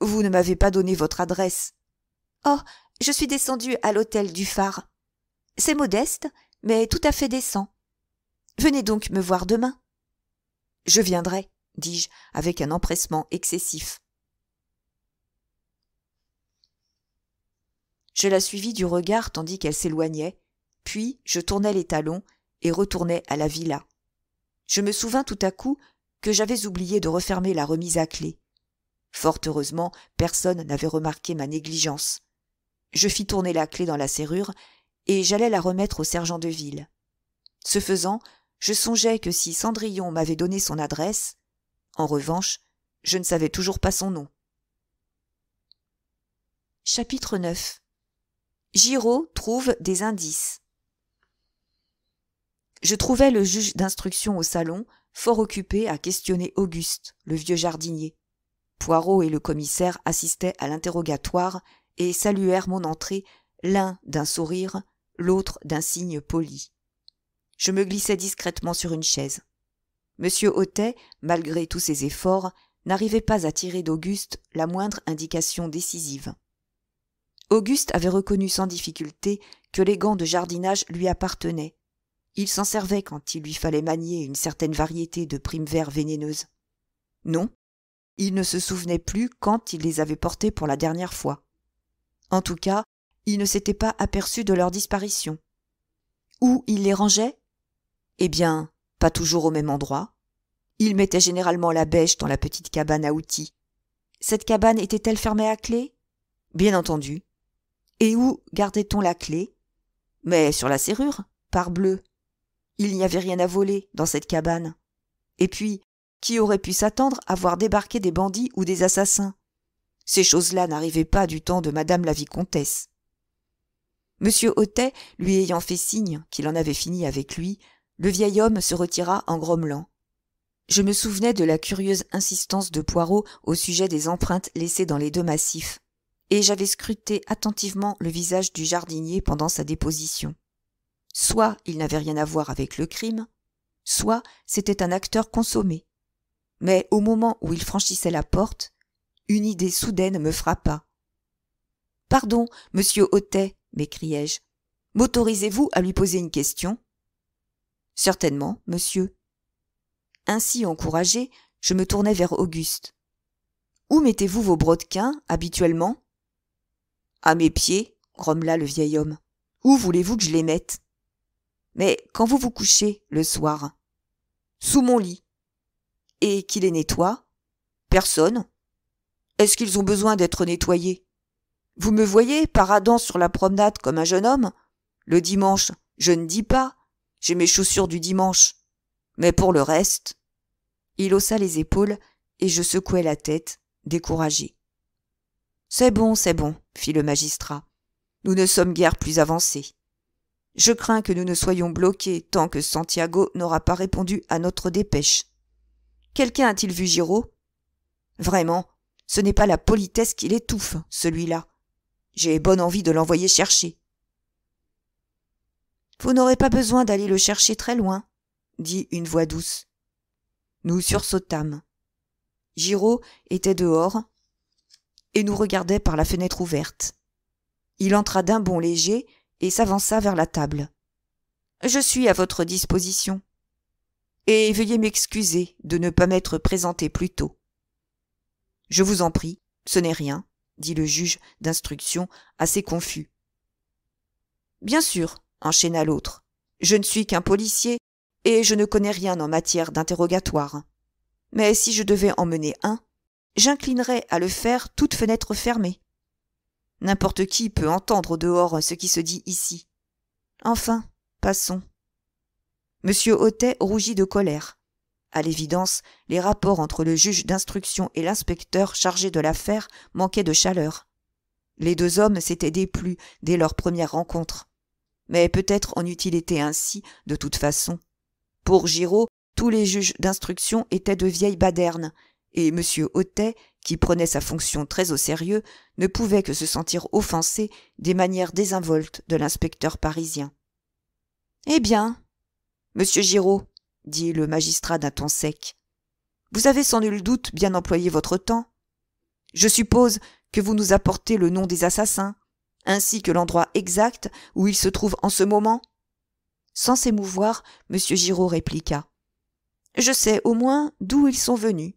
Vous ne m'avez pas donné votre adresse. Oh, je suis descendue à l'hôtel du phare. C'est modeste, mais tout à fait décent. Venez donc me voir demain. Je viendrai, dis-je avec un empressement excessif. Je la suivis du regard tandis qu'elle s'éloignait, puis je tournai les talons et retournai à la villa. Je me souvins tout à coup que j'avais oublié de refermer la remise à clé. Fort heureusement, personne n'avait remarqué ma négligence. Je fis tourner la clé dans la serrure et j'allais la remettre au sergent de ville. Ce faisant, je songeais que si Cendrillon m'avait donné son adresse, en revanche, je ne savais toujours pas son nom. Chapitre 9 Giraud trouve des indices. Je trouvai le juge d'instruction au salon, fort occupé à questionner Auguste, le vieux jardinier. Poirot et le commissaire assistaient à l'interrogatoire et saluèrent mon entrée, l'un d'un sourire, l'autre d'un signe poli. Je me glissai discrètement sur une chaise. Monsieur Hôtet, malgré tous ses efforts, n'arrivait pas à tirer d'Auguste la moindre indication décisive. Auguste avait reconnu sans difficulté que les gants de jardinage lui appartenaient, il s'en servait quand il lui fallait manier une certaine variété de primes primevères vénéneuses non il ne se souvenait plus quand il les avait portées pour la dernière fois en tout cas il ne s'était pas aperçu de leur disparition où il les rangeait eh bien pas toujours au même endroit il mettait généralement la bêche dans la petite cabane à outils cette cabane était-elle fermée à clé bien entendu et où gardait on la clé mais sur la serrure parbleu il n'y avait rien à voler dans cette cabane. Et puis, qui aurait pu s'attendre à voir débarquer des bandits ou des assassins Ces choses-là n'arrivaient pas du temps de Madame la Vicomtesse. Monsieur Hôtet, lui ayant fait signe qu'il en avait fini avec lui, le vieil homme se retira en grommelant. Je me souvenais de la curieuse insistance de Poirot au sujet des empreintes laissées dans les deux massifs, et j'avais scruté attentivement le visage du jardinier pendant sa déposition. Soit il n'avait rien à voir avec le crime, soit c'était un acteur consommé. Mais au moment où il franchissait la porte, une idée soudaine me frappa. Pardon, monsieur Hôtet, m'écriai-je. M'autorisez-vous à lui poser une question Certainement, monsieur. Ainsi encouragé, je me tournai vers Auguste. Où mettez-vous vos brodequins, habituellement À mes pieds, grommela le vieil homme. Où voulez-vous que je les mette mais quand vous vous couchez le soir, sous mon lit, et qui les nettoie Personne. Est-ce qu'ils ont besoin d'être nettoyés Vous me voyez paradant sur la promenade comme un jeune homme Le dimanche, je ne dis pas, j'ai mes chaussures du dimanche. Mais pour le reste. Il haussa les épaules et je secouai la tête, découragé. C'est bon, c'est bon, fit le magistrat. Nous ne sommes guère plus avancés. Je crains que nous ne soyons bloqués tant que Santiago n'aura pas répondu à notre dépêche. Quelqu'un a-t-il vu Giraud Vraiment, ce n'est pas la politesse qui l'étouffe, celui-là. J'ai bonne envie de l'envoyer chercher. Vous n'aurez pas besoin d'aller le chercher très loin, dit une voix douce. Nous sursautâmes. Giraud était dehors et nous regardait par la fenêtre ouverte. Il entra d'un bond léger et s'avança vers la table. Je suis à votre disposition. Et veuillez m'excuser de ne pas m'être présenté plus tôt. Je vous en prie, ce n'est rien, dit le juge d'instruction assez confus. Bien sûr, enchaîna l'autre. Je ne suis qu'un policier et je ne connais rien en matière d'interrogatoire. Mais si je devais en mener un, j'inclinerais à le faire toute fenêtre fermée. N'importe qui peut entendre dehors ce qui se dit ici. Enfin, passons. Monsieur Hautet rougit de colère. À l'évidence, les rapports entre le juge d'instruction et l'inspecteur chargé de l'affaire manquaient de chaleur. Les deux hommes s'étaient déplu dès leur première rencontre. Mais peut-être en eût-il été ainsi, de toute façon. Pour Giraud, tous les juges d'instruction étaient de vieilles badernes, et M. Hautet qui prenait sa fonction très au sérieux, ne pouvait que se sentir offensé des manières désinvoltes de l'inspecteur parisien. Eh bien, monsieur Giraud, dit le magistrat d'un ton sec, vous avez sans nul doute bien employé votre temps. Je suppose que vous nous apportez le nom des assassins, ainsi que l'endroit exact où ils se trouvent en ce moment. Sans s'émouvoir, monsieur Giraud répliqua. Je sais au moins d'où ils sont venus.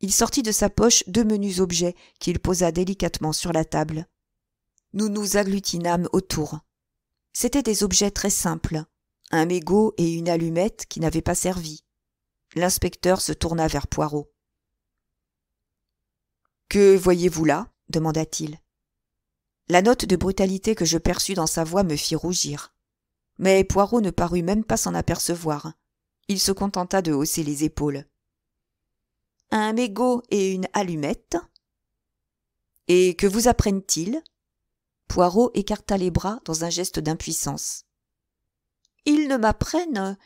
Il sortit de sa poche deux menus objets qu'il posa délicatement sur la table. Nous nous agglutinâmes autour. C'étaient des objets très simples, un mégot et une allumette qui n'avaient pas servi. L'inspecteur se tourna vers Poirot. Que voyez-vous là demanda-t-il. La note de brutalité que je perçus dans sa voix me fit rougir. Mais Poirot ne parut même pas s'en apercevoir. Il se contenta de hausser les épaules un mégot et une allumette. Et que vous apprennent-ils Poirot écarta les bras dans un geste d'impuissance. Ils ne m'apprennent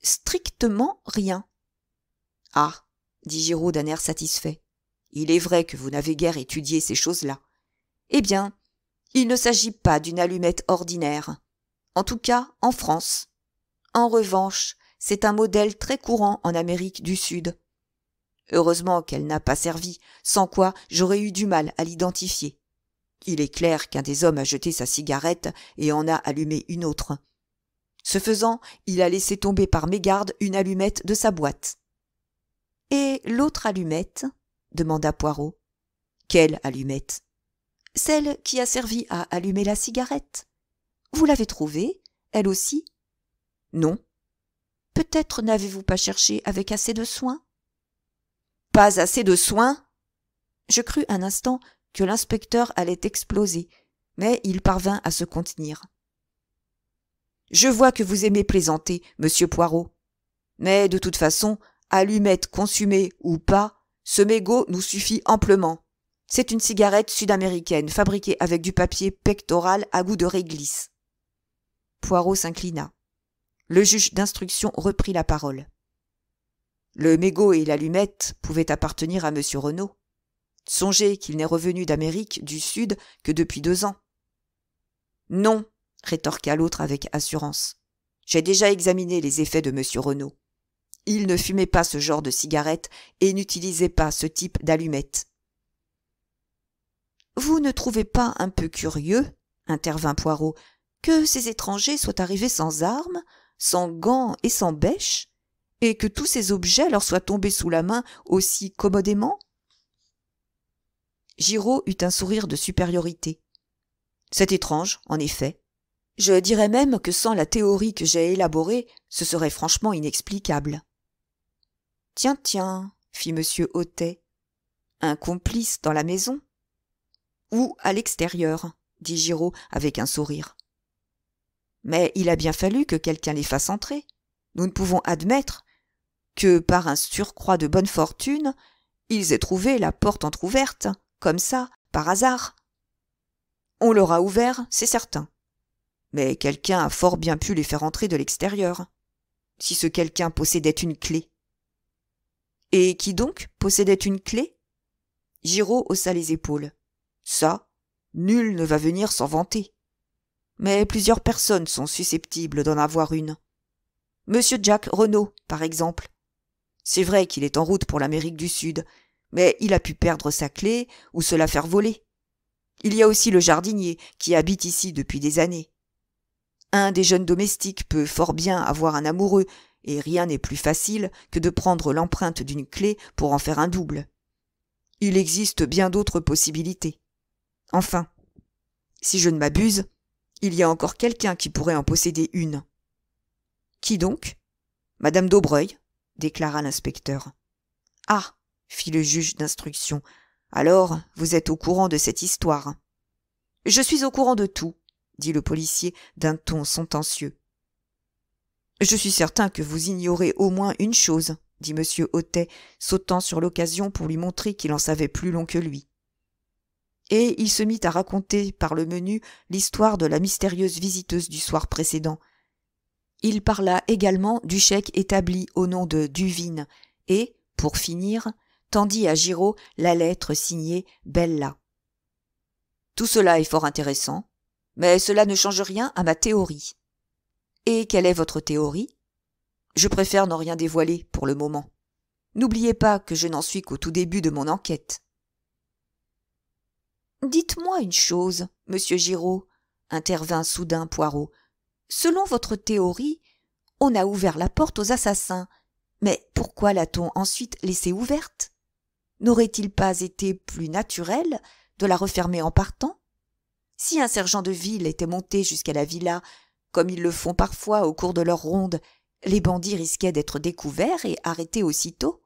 strictement rien. Ah, dit Giraud d'un air satisfait. Il est vrai que vous n'avez guère étudié ces choses-là. Eh bien, il ne s'agit pas d'une allumette ordinaire. En tout cas, en France. En revanche, c'est un modèle très courant en Amérique du Sud, Heureusement qu'elle n'a pas servi, sans quoi j'aurais eu du mal à l'identifier. Il est clair qu'un des hommes a jeté sa cigarette et en a allumé une autre. Ce faisant, il a laissé tomber par mégarde une allumette de sa boîte. Et l'autre allumette demanda Poirot. Quelle allumette Celle qui a servi à allumer la cigarette. Vous l'avez trouvée, elle aussi Non. Peut-être n'avez-vous pas cherché avec assez de soin pas assez de soins Je crus un instant que l'inspecteur allait exploser, mais il parvint à se contenir. Je vois que vous aimez plaisanter, monsieur Poirot. Mais de toute façon, allumette consumée ou pas, ce mégot nous suffit amplement. C'est une cigarette sud-américaine fabriquée avec du papier pectoral à goût de réglisse. Poirot s'inclina. Le juge d'instruction reprit la parole. Le mégot et l'allumette pouvaient appartenir à M. Renaud. Songez qu'il n'est revenu d'Amérique du Sud que depuis deux ans. Non, rétorqua l'autre avec assurance. J'ai déjà examiné les effets de M. Renaud. Il ne fumait pas ce genre de cigarette et n'utilisait pas ce type d'allumette. Vous ne trouvez pas un peu curieux, intervint Poirot, que ces étrangers soient arrivés sans armes, sans gants et sans bêches et que tous ces objets leur soient tombés sous la main aussi commodément Giraud eut un sourire de supériorité. C'est étrange, en effet. Je dirais même que sans la théorie que j'ai élaborée, ce serait franchement inexplicable. Tiens, tiens, fit M. Hautet. Un complice dans la maison Ou à l'extérieur, dit Giraud avec un sourire. Mais il a bien fallu que quelqu'un les fasse entrer. Nous ne pouvons admettre que par un surcroît de bonne fortune, ils aient trouvé la porte entr'ouverte, comme ça, par hasard. On l'aura ouvert, c'est certain. Mais quelqu'un a fort bien pu les faire entrer de l'extérieur. Si ce quelqu'un possédait une clé. Et qui donc possédait une clé Giraud haussa les épaules. Ça, nul ne va venir s'en vanter. Mais plusieurs personnes sont susceptibles d'en avoir une. Monsieur Jack Renault, par exemple, c'est vrai qu'il est en route pour l'Amérique du Sud, mais il a pu perdre sa clé ou se la faire voler. Il y a aussi le jardinier qui habite ici depuis des années. Un des jeunes domestiques peut fort bien avoir un amoureux, et rien n'est plus facile que de prendre l'empreinte d'une clé pour en faire un double. Il existe bien d'autres possibilités. Enfin, si je ne m'abuse, il y a encore quelqu'un qui pourrait en posséder une. Qui donc Madame d'Aubreuil déclara l'inspecteur. Ah fit le juge d'instruction. Alors, vous êtes au courant de cette histoire. Je suis au courant de tout, dit le policier d'un ton sentencieux. Je suis certain que vous ignorez au moins une chose, dit M. Hottet, sautant sur l'occasion pour lui montrer qu'il en savait plus long que lui. Et il se mit à raconter par le menu l'histoire de la mystérieuse visiteuse du soir précédent, il parla également du chèque établi au nom de Duvine et, pour finir, tendit à Giraud la lettre signée Bella. Tout cela est fort intéressant, mais cela ne change rien à ma théorie. Et quelle est votre théorie Je préfère n'en rien dévoiler pour le moment. N'oubliez pas que je n'en suis qu'au tout début de mon enquête. Dites-moi une chose, monsieur Giraud, intervint soudain Poirot, Selon votre théorie, on a ouvert la porte aux assassins, mais pourquoi l'a-t-on ensuite laissée ouverte N'aurait-il pas été plus naturel de la refermer en partant Si un sergent de ville était monté jusqu'à la villa, comme ils le font parfois au cours de leur ronde, les bandits risquaient d'être découverts et arrêtés aussitôt.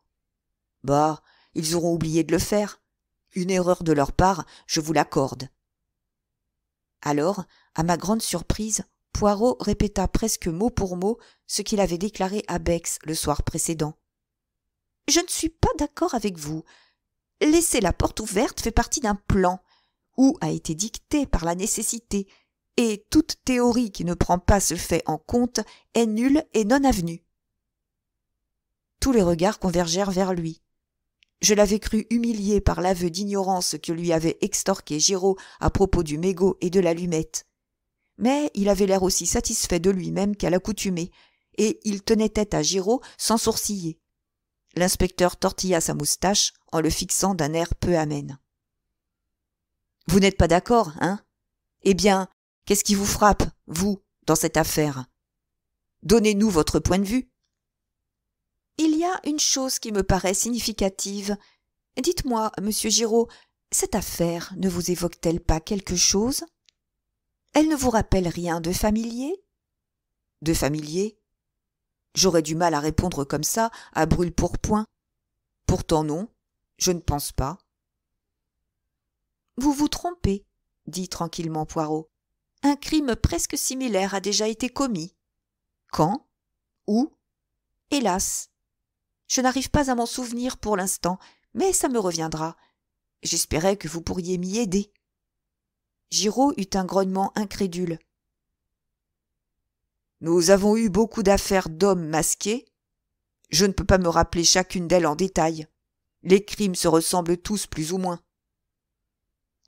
Bah, ils auront oublié de le faire. Une erreur de leur part, je vous l'accorde. Alors, à ma grande surprise, Poirot répéta presque mot pour mot ce qu'il avait déclaré à Bex le soir précédent. Je ne suis pas d'accord avec vous. Laisser la porte ouverte fait partie d'un plan, ou a été dicté par la nécessité, et toute théorie qui ne prend pas ce fait en compte est nulle et non avenue. Tous les regards convergèrent vers lui. Je l'avais cru humilié par l'aveu d'ignorance que lui avait extorqué Giraud à propos du mégot et de l'allumette. Mais il avait l'air aussi satisfait de lui-même qu'à l'accoutumée, et il tenait tête à Giraud sans sourciller. L'inspecteur tortilla sa moustache en le fixant d'un air peu amène. Vous n'êtes pas d'accord, hein Eh bien, qu'est-ce qui vous frappe, vous, dans cette affaire Donnez-nous votre point de vue. Il y a une chose qui me paraît significative. Dites-moi, monsieur Giraud, cette affaire ne vous évoque-t-elle pas quelque chose elle ne vous rappelle rien de familier De familier J'aurais du mal à répondre comme ça, à brûle pourpoint. Pourtant non, je ne pense pas. Vous vous trompez, dit tranquillement Poirot. Un crime presque similaire a déjà été commis. Quand Où Hélas. Je n'arrive pas à m'en souvenir pour l'instant, mais ça me reviendra. J'espérais que vous pourriez m'y aider. Giraud eut un grognement incrédule. Nous avons eu beaucoup d'affaires d'hommes masqués. Je ne peux pas me rappeler chacune d'elles en détail. Les crimes se ressemblent tous plus ou moins.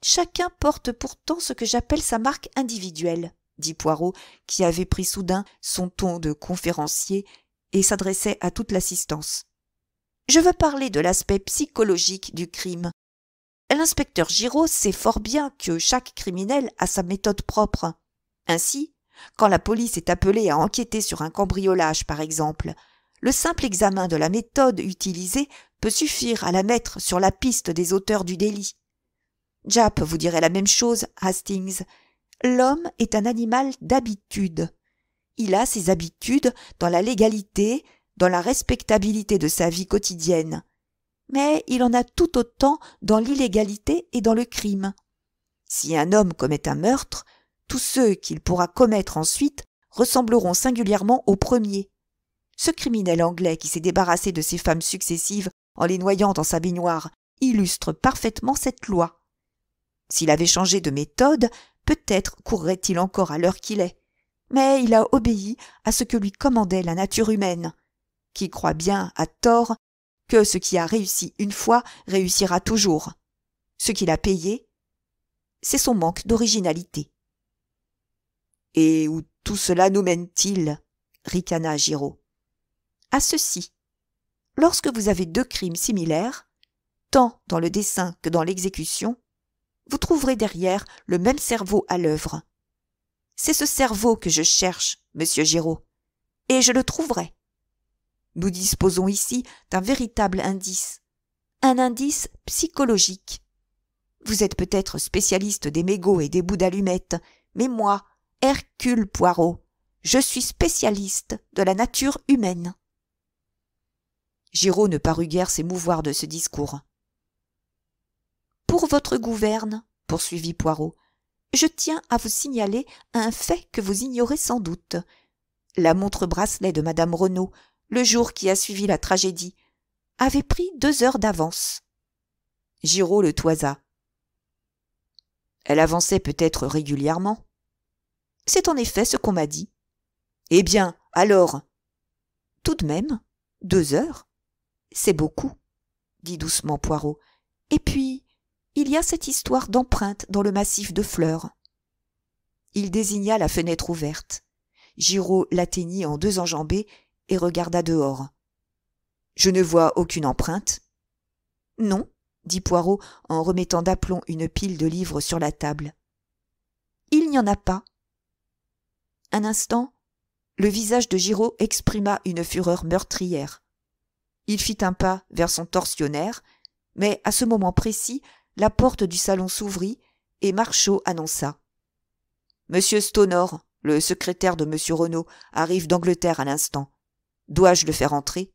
Chacun porte pourtant ce que j'appelle sa marque individuelle, dit Poirot, qui avait pris soudain son ton de conférencier et s'adressait à toute l'assistance. Je veux parler de l'aspect psychologique du crime, L'inspecteur Giraud sait fort bien que chaque criminel a sa méthode propre. Ainsi, quand la police est appelée à enquêter sur un cambriolage, par exemple, le simple examen de la méthode utilisée peut suffire à la mettre sur la piste des auteurs du délit. Jap vous dirait la même chose, Hastings. L'homme est un animal d'habitude. Il a ses habitudes dans la légalité, dans la respectabilité de sa vie quotidienne mais il en a tout autant dans l'illégalité et dans le crime. Si un homme commet un meurtre, tous ceux qu'il pourra commettre ensuite ressembleront singulièrement au premier. Ce criminel anglais qui s'est débarrassé de ses femmes successives en les noyant dans sa baignoire illustre parfaitement cette loi. S'il avait changé de méthode, peut-être courrait-il encore à l'heure qu'il est. Mais il a obéi à ce que lui commandait la nature humaine, qui croit bien, à tort, que ce qui a réussi une fois réussira toujours. Ce qu'il a payé, c'est son manque d'originalité. Et où tout cela nous mène-t-il ricana Giraud. À ceci. Lorsque vous avez deux crimes similaires, tant dans le dessin que dans l'exécution, vous trouverez derrière le même cerveau à l'œuvre. C'est ce cerveau que je cherche, monsieur Giraud, et je le trouverai. Nous disposons ici d'un véritable indice, un indice psychologique. Vous êtes peut-être spécialiste des mégots et des bouts d'allumettes, mais moi, Hercule Poirot, je suis spécialiste de la nature humaine. Giraud ne parut guère s'émouvoir de ce discours. Pour votre gouverne, poursuivit Poirot, je tiens à vous signaler un fait que vous ignorez sans doute. La montre bracelet de madame Renaud le jour qui a suivi la tragédie, avait pris deux heures d'avance. Giraud le toisa. Elle avançait peut-être régulièrement. C'est en effet ce qu'on m'a dit. Eh bien, alors Tout de même, deux heures, c'est beaucoup, dit doucement Poirot. Et puis, il y a cette histoire d'empreinte dans le massif de fleurs. Il désigna la fenêtre ouverte. Giraud l'atteignit en deux enjambées et regarda dehors. Je ne vois aucune empreinte. Non, dit Poirot en remettant d'aplomb une pile de livres sur la table. Il n'y en a pas. Un instant, le visage de Giraud exprima une fureur meurtrière. Il fit un pas vers son torsionnaire, mais à ce moment précis, la porte du salon s'ouvrit et Marchot annonça. Monsieur Stonor, le secrétaire de Monsieur Renaud, arrive d'Angleterre à l'instant. Dois-je le faire entrer